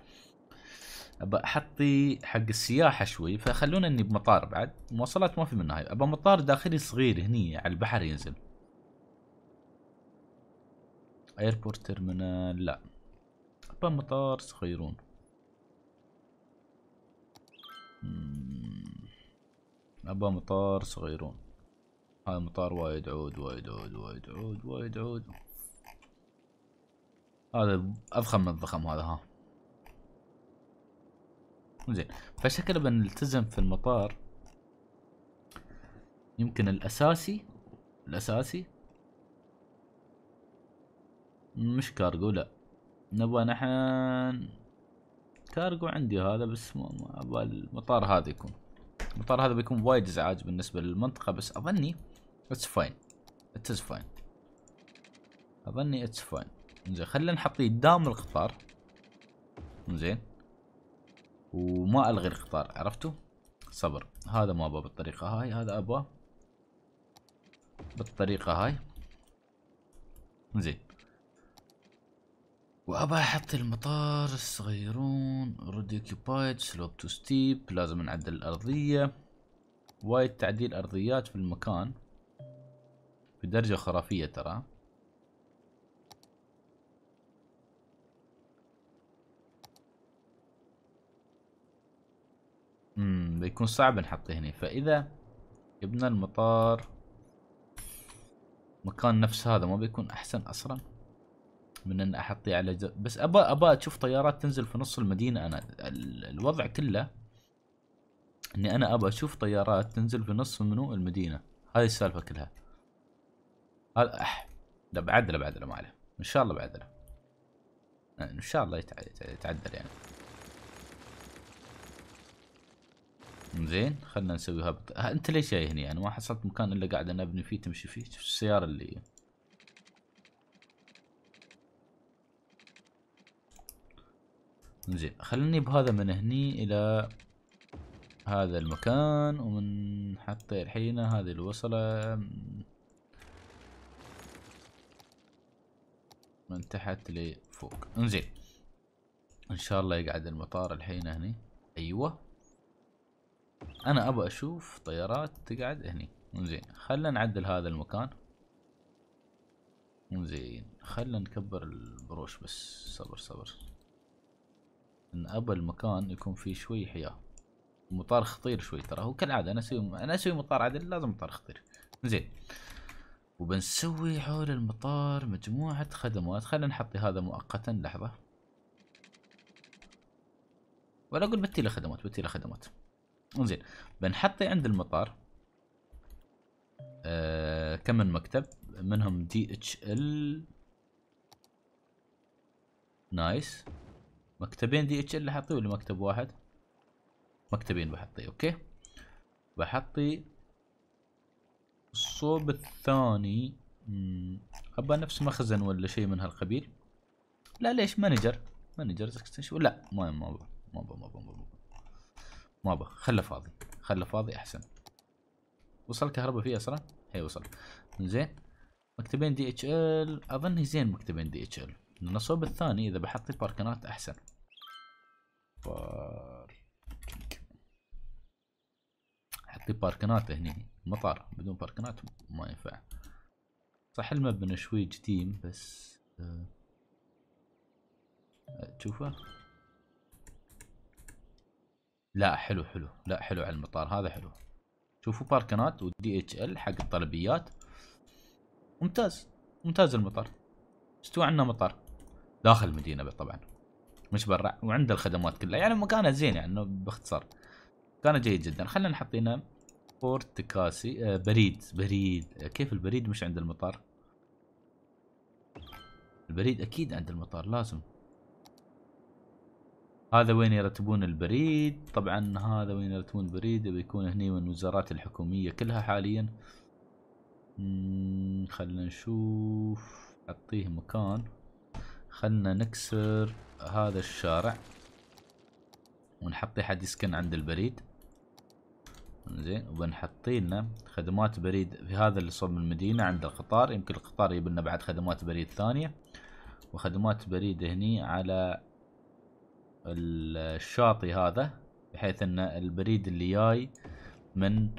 ابى احط حق السياحه شوي فخلونا اني بمطار بعد مواصلات ما في منها هاي ابى مطار داخلي صغير هني على البحر ينزل ايربورت ترمينال لا ابى مطار صغيرون أبا مطار صغيرون هاي مطار وايد عود وايد عود وايد عود وايد عود هذا أضخم من الضخم هذا ها زين فشكل بنلتزم في المطار يمكن الأساسي الأساسي مش كارجو لا نبغى نحن كارجو عندي هذا بس ابغى المطار هذا يكون المطار هذا بيكون وايد ازعاج بالنسبه للمنطقه بس اظني اتس فاين اتس فاين اظني اتس فاين زين خلينا نحطيه قدام القطار زين وما الغي القطار عرفتوا صبر هذا ما ابغى بالطريقه هاي هذا ابغى بالطريقه هاي زين وابى احط المطار الصغيرون ردي اوكيبايد سلوب تو ستيب لازم نعدل الارضيه وايد تعديل ارضيات في المكان بدرجه خرافيه ترى امم بيكون صعب نحط هنا فاذا جبنا المطار مكان نفس هذا ما بيكون احسن اصلا من ان احطي على ز... بس ابى ابى اشوف طيارات تنزل في نص المدينه انا الوضع كله اني انا ابى اشوف طيارات تنزل في نص منو المدينه هذه السالفه كلها هذا اح لا بعدله بعدله ما عليه ان شاء الله بعدله آه، ان شاء الله يتعدل يعني زين خلنا نسوي هبط آه، انت ليش جاي هني انا ما حصلت مكان الا قاعد انا ابني فيه تمشي فيه شوف السياره اللي زين خلني بهذا من هني الى هذا المكان ومن حتى الحين هذه الوصلة من تحت لفوق انزين ان شاء الله يقعد المطار الحين هني ايوه انا ابى اشوف طيارات تقعد هني انزين خلنا نعدل هذا المكان انزين خلنا نكبر البروش بس صبر صبر ان ابى المكان يكون فيه شوي حياه مطار خطير شوي ترى هو كالعاده انا اسوي انا اسوي مطار عدل لازم مطار خطير زين وبنسوي حول المطار مجموعة خدمات خلينا نحطي هذا مؤقتا لحظة ولا اقول بتي له خدمات بتي له خدمات زين بنحطي عند المطار آه كم من مكتب منهم دي اتش ال نايس مكتبين دي اتش ال حطي ولا مكتب واحد مكتبين بحطي اوكي بحطي الصوب الثاني ابى نفس مخزن ولا شيء من هالقبيل لا ليش مانجر مانجر اكستنشن لا ما ما ابغى ما ابى ما ابغى ما خله فاضي خله فاضي احسن وصل كهرباء فيه اصلا هي وصل زين مكتبين دي اتش ال اظن زين مكتبين دي اتش ال النصوب الثاني اذا بحط باركنات احسن بارك حطي باركنات هني مطار بدون باركنات ما ينفع صح المبنى شوي قديم بس آه، تشوفه لا حلو حلو لا حلو على المطار هذا حلو شوفوا باركنات ودي اتش ال حق الطلبيات ممتاز ممتاز المطار استوى عندنا مطار داخل المدينة طبعا مش برا وعنده الخدمات كلها يعني مكانه زين يعني باختصار كان جيد جدا خلينا هنا بورت كاسي آه بريد بريد كيف البريد مش عند المطار البريد اكيد عند المطار لازم هذا وين يرتبون البريد طبعا هذا وين يرتبون البريد بيكون هني من الوزارات الحكومية كلها حاليا خلنا نشوف حطيه مكان خلنا نكسر هذا الشارع ونحطي حد يسكن عند البريد زين وبنحطي لنا خدمات بريد في هذا اللي صوب المدينة عند القطار يمكن القطار يجيب لنا بعد خدمات بريد ثانية وخدمات بريد هني على الشاطئ هذا بحيث ان البريد اللي جاي من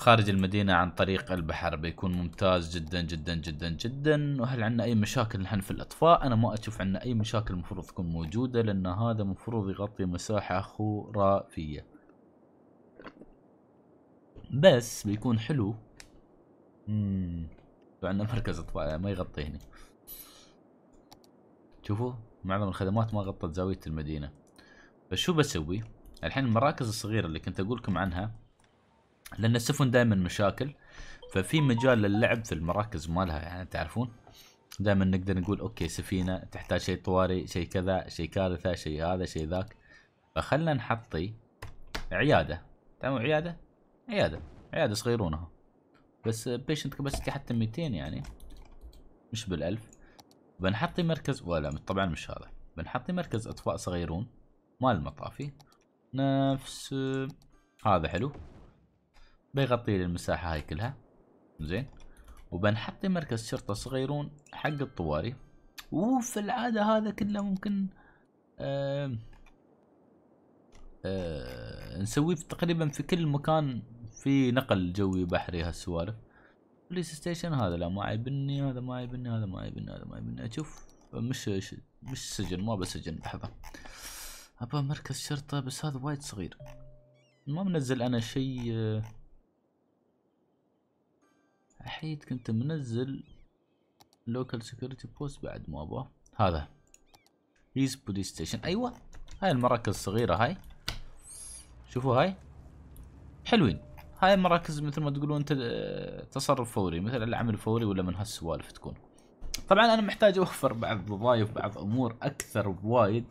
خارج المدينة عن طريق البحر بيكون ممتاز جدا جدا جدا جدا وهل عندنا أي مشاكل نحن في الإطفاء أنا ما أشوف عندنا أي مشاكل مفروض تكون موجودة لأن هذا مفروض يغطي مساحة خرافية بس بيكون حلو امم عندنا مركز اطفاء يعني ما يغطي هنا شوفوا معظم الخدمات ما غطت زاوية المدينة بس شو بسوي الحين المراكز الصغيرة اللي كنت أقولكم عنها لان السفن دائما مشاكل ففي مجال للعب في المراكز مالها يعني تعرفون دائما نقدر نقول اوكي سفينه تحتاج شيء طوارئ شيء كذا شيء كارثه شيء هذا شيء ذاك فخلنا نحطي عياده تمام عياده عياده عياده صغيرونها بس بيشنت كباسيتي حتى 200 يعني مش بالألف بنحطي مركز ولا طبعا مش هذا بنحطي مركز اطفاء صغيرون مال المطافي نفس هذا حلو بيغطي لي المساحة هاي كلها زين وبنحط مركز شرطة صغيرون حق الطواري وفي العادة هذا كله ممكن آه آه نسويه تقريبا في كل مكان في نقل جوي بحري هالسوالف بوليس ستيشن هذا لا ما عيبني هذا ما عيبني هذا ما عيبني هذا ما عيبني اشوف مش مش سجن ما بسجن لحظة ابى مركز شرطة بس هذا وايد صغير ما منزل انا شيء آه، احيد كنت منزل لوكال سكيورتي بوست بعد ما ابغى هذا هيز بوليس ستيشن ايوه هاي المراكز الصغيره هاي شوفوا هاي حلوين هاي المراكز مثل ما تقولون تصرف فوري مثل العمل فوري ولا من هالسوالف تكون طبعا انا محتاج اوفر بعض وظائف بعض امور اكثر بوايد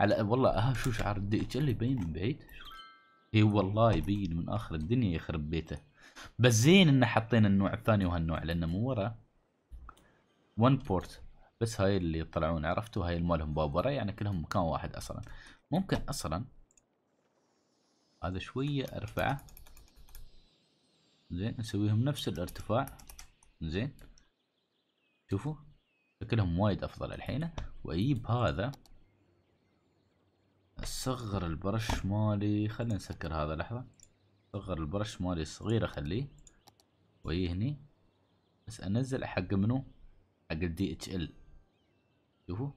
على والله ها آه، شو شعار الدي اتش اللي يبين من بعيد اي والله يبين من اخر الدنيا يخرب بيته بس زين ان حاطين النوع الثاني وهالنوع لانه مو ورا ون بورت بس هاي اللي يطلعون عرفتوا هاي المالهم باب ورا يعني كلهم مكان واحد اصلا ممكن اصلا هذا شوية ارفعه زين نسويهم نفس الارتفاع زين شوفوا شكلهم وايد افضل الحين واجيب هذا اصغر البرش مالي خلينا نسكر هذا لحظة اصغر البرش مالي صغير اخليه ويهني بس انزل حق منو حق الدي اتش ال شوفوا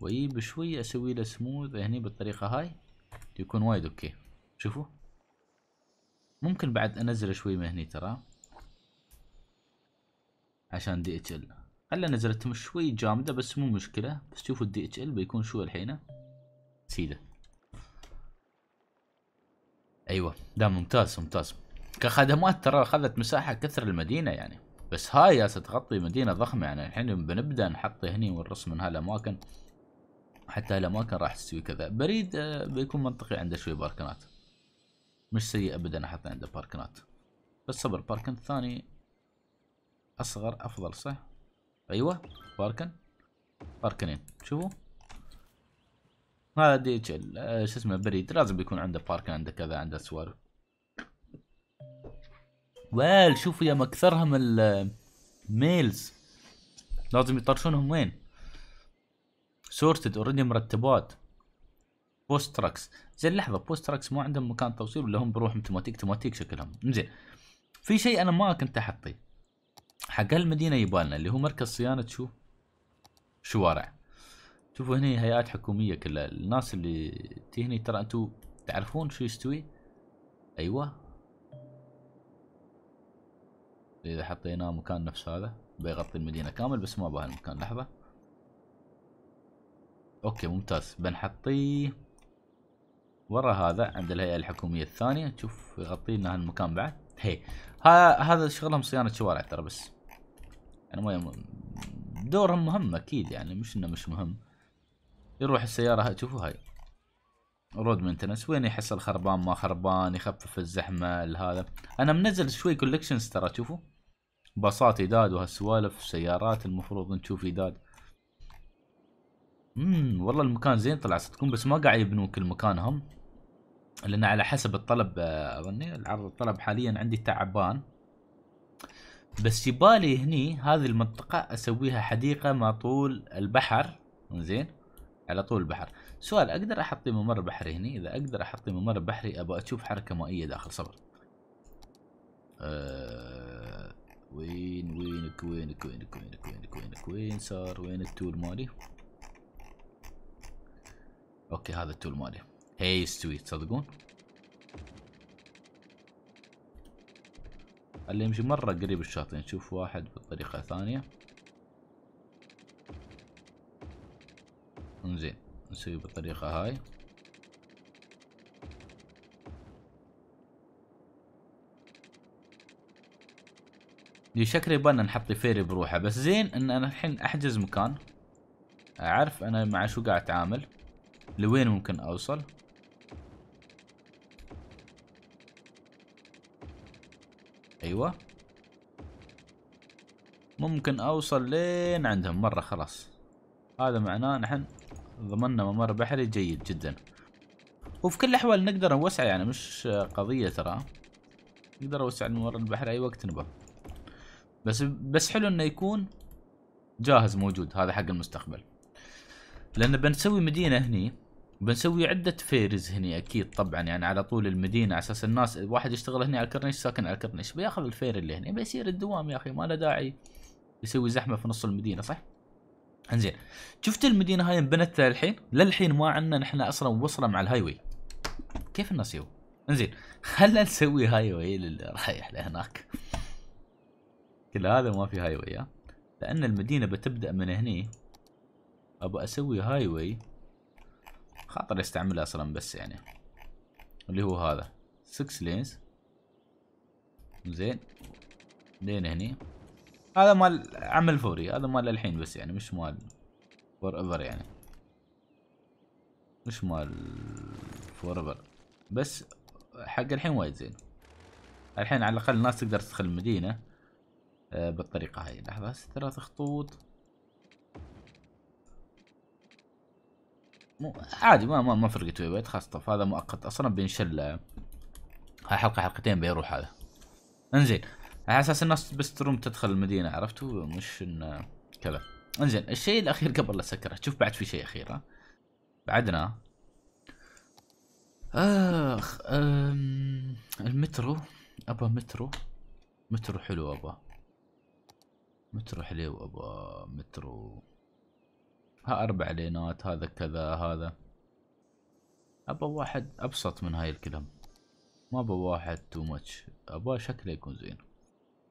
ويي بشوية اسوي له سموث هني بالطريقة هاي يكون وايد اوكي شوفوا ممكن بعد انزله شوي من هني ترى عشان دي اتش ال هلا نزلتهم شوي جامدة بس مو مشكلة بس شوفوا الدي اتش ال بيكون شو الحينه سيده ايوه ده ممتاز ممتاز كخدمات ترى اخذت مساحه كثر المدينه يعني بس هاي يا تغطي مدينه ضخمه يعني الحين بنبدا نحط هني ونرسم من هالاماكن حتى هالاماكن راح تسوي كذا بريد آه، بيكون منطقي عنده شوي باركنات مش سيء ابدا احط عنده باركنات بس صبر باركن ثاني اصغر افضل صح ايوه باركن باركنين شوفوا دي اتش ال آه، شو اسمه بريد لازم يكون عنده بارك عنده كذا عنده سوار ويل شوفوا يا مكثرهم الميلز لازم يطرشونهم وين سورتد اوريدي مرتبات بوست تراكس زين لحظه بوست تراكس ما عندهم مكان توصيل ولا هم بروحهم اوتوماتيك اوتوماتيك شكلهم زين في شيء انا ما كنت احطيه حق هالمدينه يبالنا اللي هو مركز صيانه شو شوارع شوفوا هنا هيئات حكوميه كلها الناس اللي تهني ترى انتم تعرفون شو يستوي ايوه اذا حطيناه مكان نفس هذا بيغطي المدينه كامل بس ما بهالمكان لحظه اوكي ممتاز بنحطيه ورا هذا عند الهيئه الحكوميه الثانيه تشوف يغطي لنا هالمكان بعد هي ها هذا شغلهم صيانه شوارع ترى بس انا يعني ما دورهم مهم اكيد يعني مش انه مش مهم يروح السيارة شوفوا هاي رود مينتنس وين يحصل خربان ما خربان يخفف الزحمة لهذا انا منزل شوي كولكشنز ترى شوفوا باصات إداد وهالسوالف سيارات المفروض نشوف إداد امم والله المكان زين طلع صدقون بس ما قاعد يبنون كل مكانهم لان على حسب الطلب اظني العرض الطلب حاليا عندي تعبان بس يبالي هني هذه المنطقة اسويها حديقة ما طول البحر زين على طول البحر سؤال اقدر احط لي ممر بحري هني اذا اقدر احط لي ممر بحري ابغى اشوف حركه مائيه داخل صبر أه... وين وينك وينك وينك وينك وينك وينك وين صار وين التول مالي اوكي هذا التول مالي هي يستوي تصدقون اللي يمشي مره قريب الشاطئ نشوف واحد بطريقه ثانيه انزين نسوي بالطريقة هاي لي شكلي يبان نحط فيري بروحه بس زين ان انا الحين احجز مكان اعرف انا مع شو قاعد اتعامل لوين ممكن اوصل ايوه ممكن اوصل لين عندهم مرة خلاص هذا معناه نحن ضمننا ممر بحري جيد جدا وفي كل الأحوال نقدر نوسع يعني مش قضية ترى نقدر نوسع الممر البحري أي وقت نبغى بس بس حلو إنه يكون جاهز موجود هذا حق المستقبل لأن بنسوي مدينة هني بنسوي عدة فيرز هني أكيد طبعا يعني على طول المدينة على أساس الناس واحد يشتغل هني على الكرنيش ساكن على الكرنيش بياخذ الفير اللي هني بيصير الدوام يا أخي ما له داعي يسوي زحمة في نص المدينة صح؟ انزين شفت المدينه هاي انبنت الحين للحين ما عندنا نحن اصلا وصله مع الهاي واي كيف الناس يو انزين خلينا نسوي هاي واي للي رايح لهناك كل هذا ما في هاي واي لان المدينه بتبدا من هني ابى اسوي هاي واي خاطر استعملها اصلا بس يعني اللي هو هذا 6 لينز زين لين هني هذا مال عمل فوري هذا مال الحين بس يعني مش مال فور ايفر يعني مش مال فور ايفر بس حق الحين وايد زين الحين على الاقل الناس تقدر تدخل المدينه آه، بالطريقه هاي لحظه ثلاث خطوط مو عادي ما ما, ما فرقت ويا بيت خلاص طف هذا مؤقت اصلا بينشل هاي حلقه حلقتين بيروح هذا انزين على اساس الناس بس تروم تدخل المدينه عرفت مش انه كذا انزين الشيء الاخير قبل لا اسكره شوف بعد في شيء اخير بعدنا اخ المترو ابا مترو مترو حلو ابا مترو حلو ابا مترو ها اربع لينات هذا كذا هذا ابا واحد ابسط من هاي الكلام ما ابا واحد تو ماتش ابا شكله يكون زين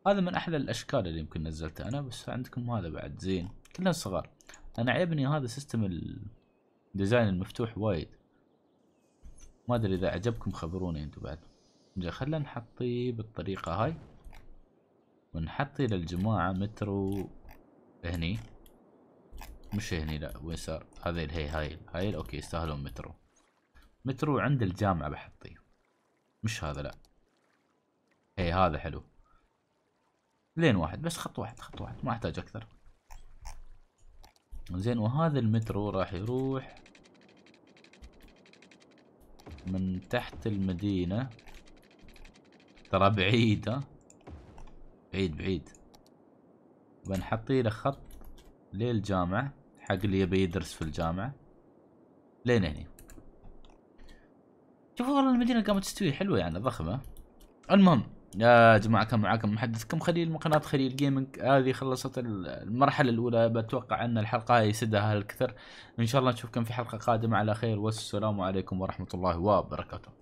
هذا من احلى الاشكال اللي يمكن نزلته انا بس عندكم هذا بعد زين كلنا صغار انا عيبني هذا سيستم الديزاين المفتوح وايد ما ادري اذا عجبكم خبروني انتم بعد زين خلينا نحطي بالطريقة هاي ونحطي للجماعة مترو هني مش هني لا وين صار هذي هاي هاي هاي اوكي يستاهلون مترو مترو عند الجامعة بحطيه مش هذا لا هي هذا حلو لين واحد بس خط واحد خط واحد ما احتاج اكثر زين وهذا المترو راح يروح من تحت المدينة ترى بعيد ها بعيد بعيد بنحطي له خط للجامعة حق اللي يبي يدرس في الجامعة لين هني شوفوا والله المدينة قامت تستوي حلوة يعني ضخمة المهم يا جماعة كان معاكم محدثكم خليل من قناة خليل جيمنج هذه خلصت المرحلة الأولى بتوقع أن الحلقة هاي سدها الكثر إن شاء الله نشوفكم في حلقة قادمة على خير والسلام عليكم ورحمة الله وبركاته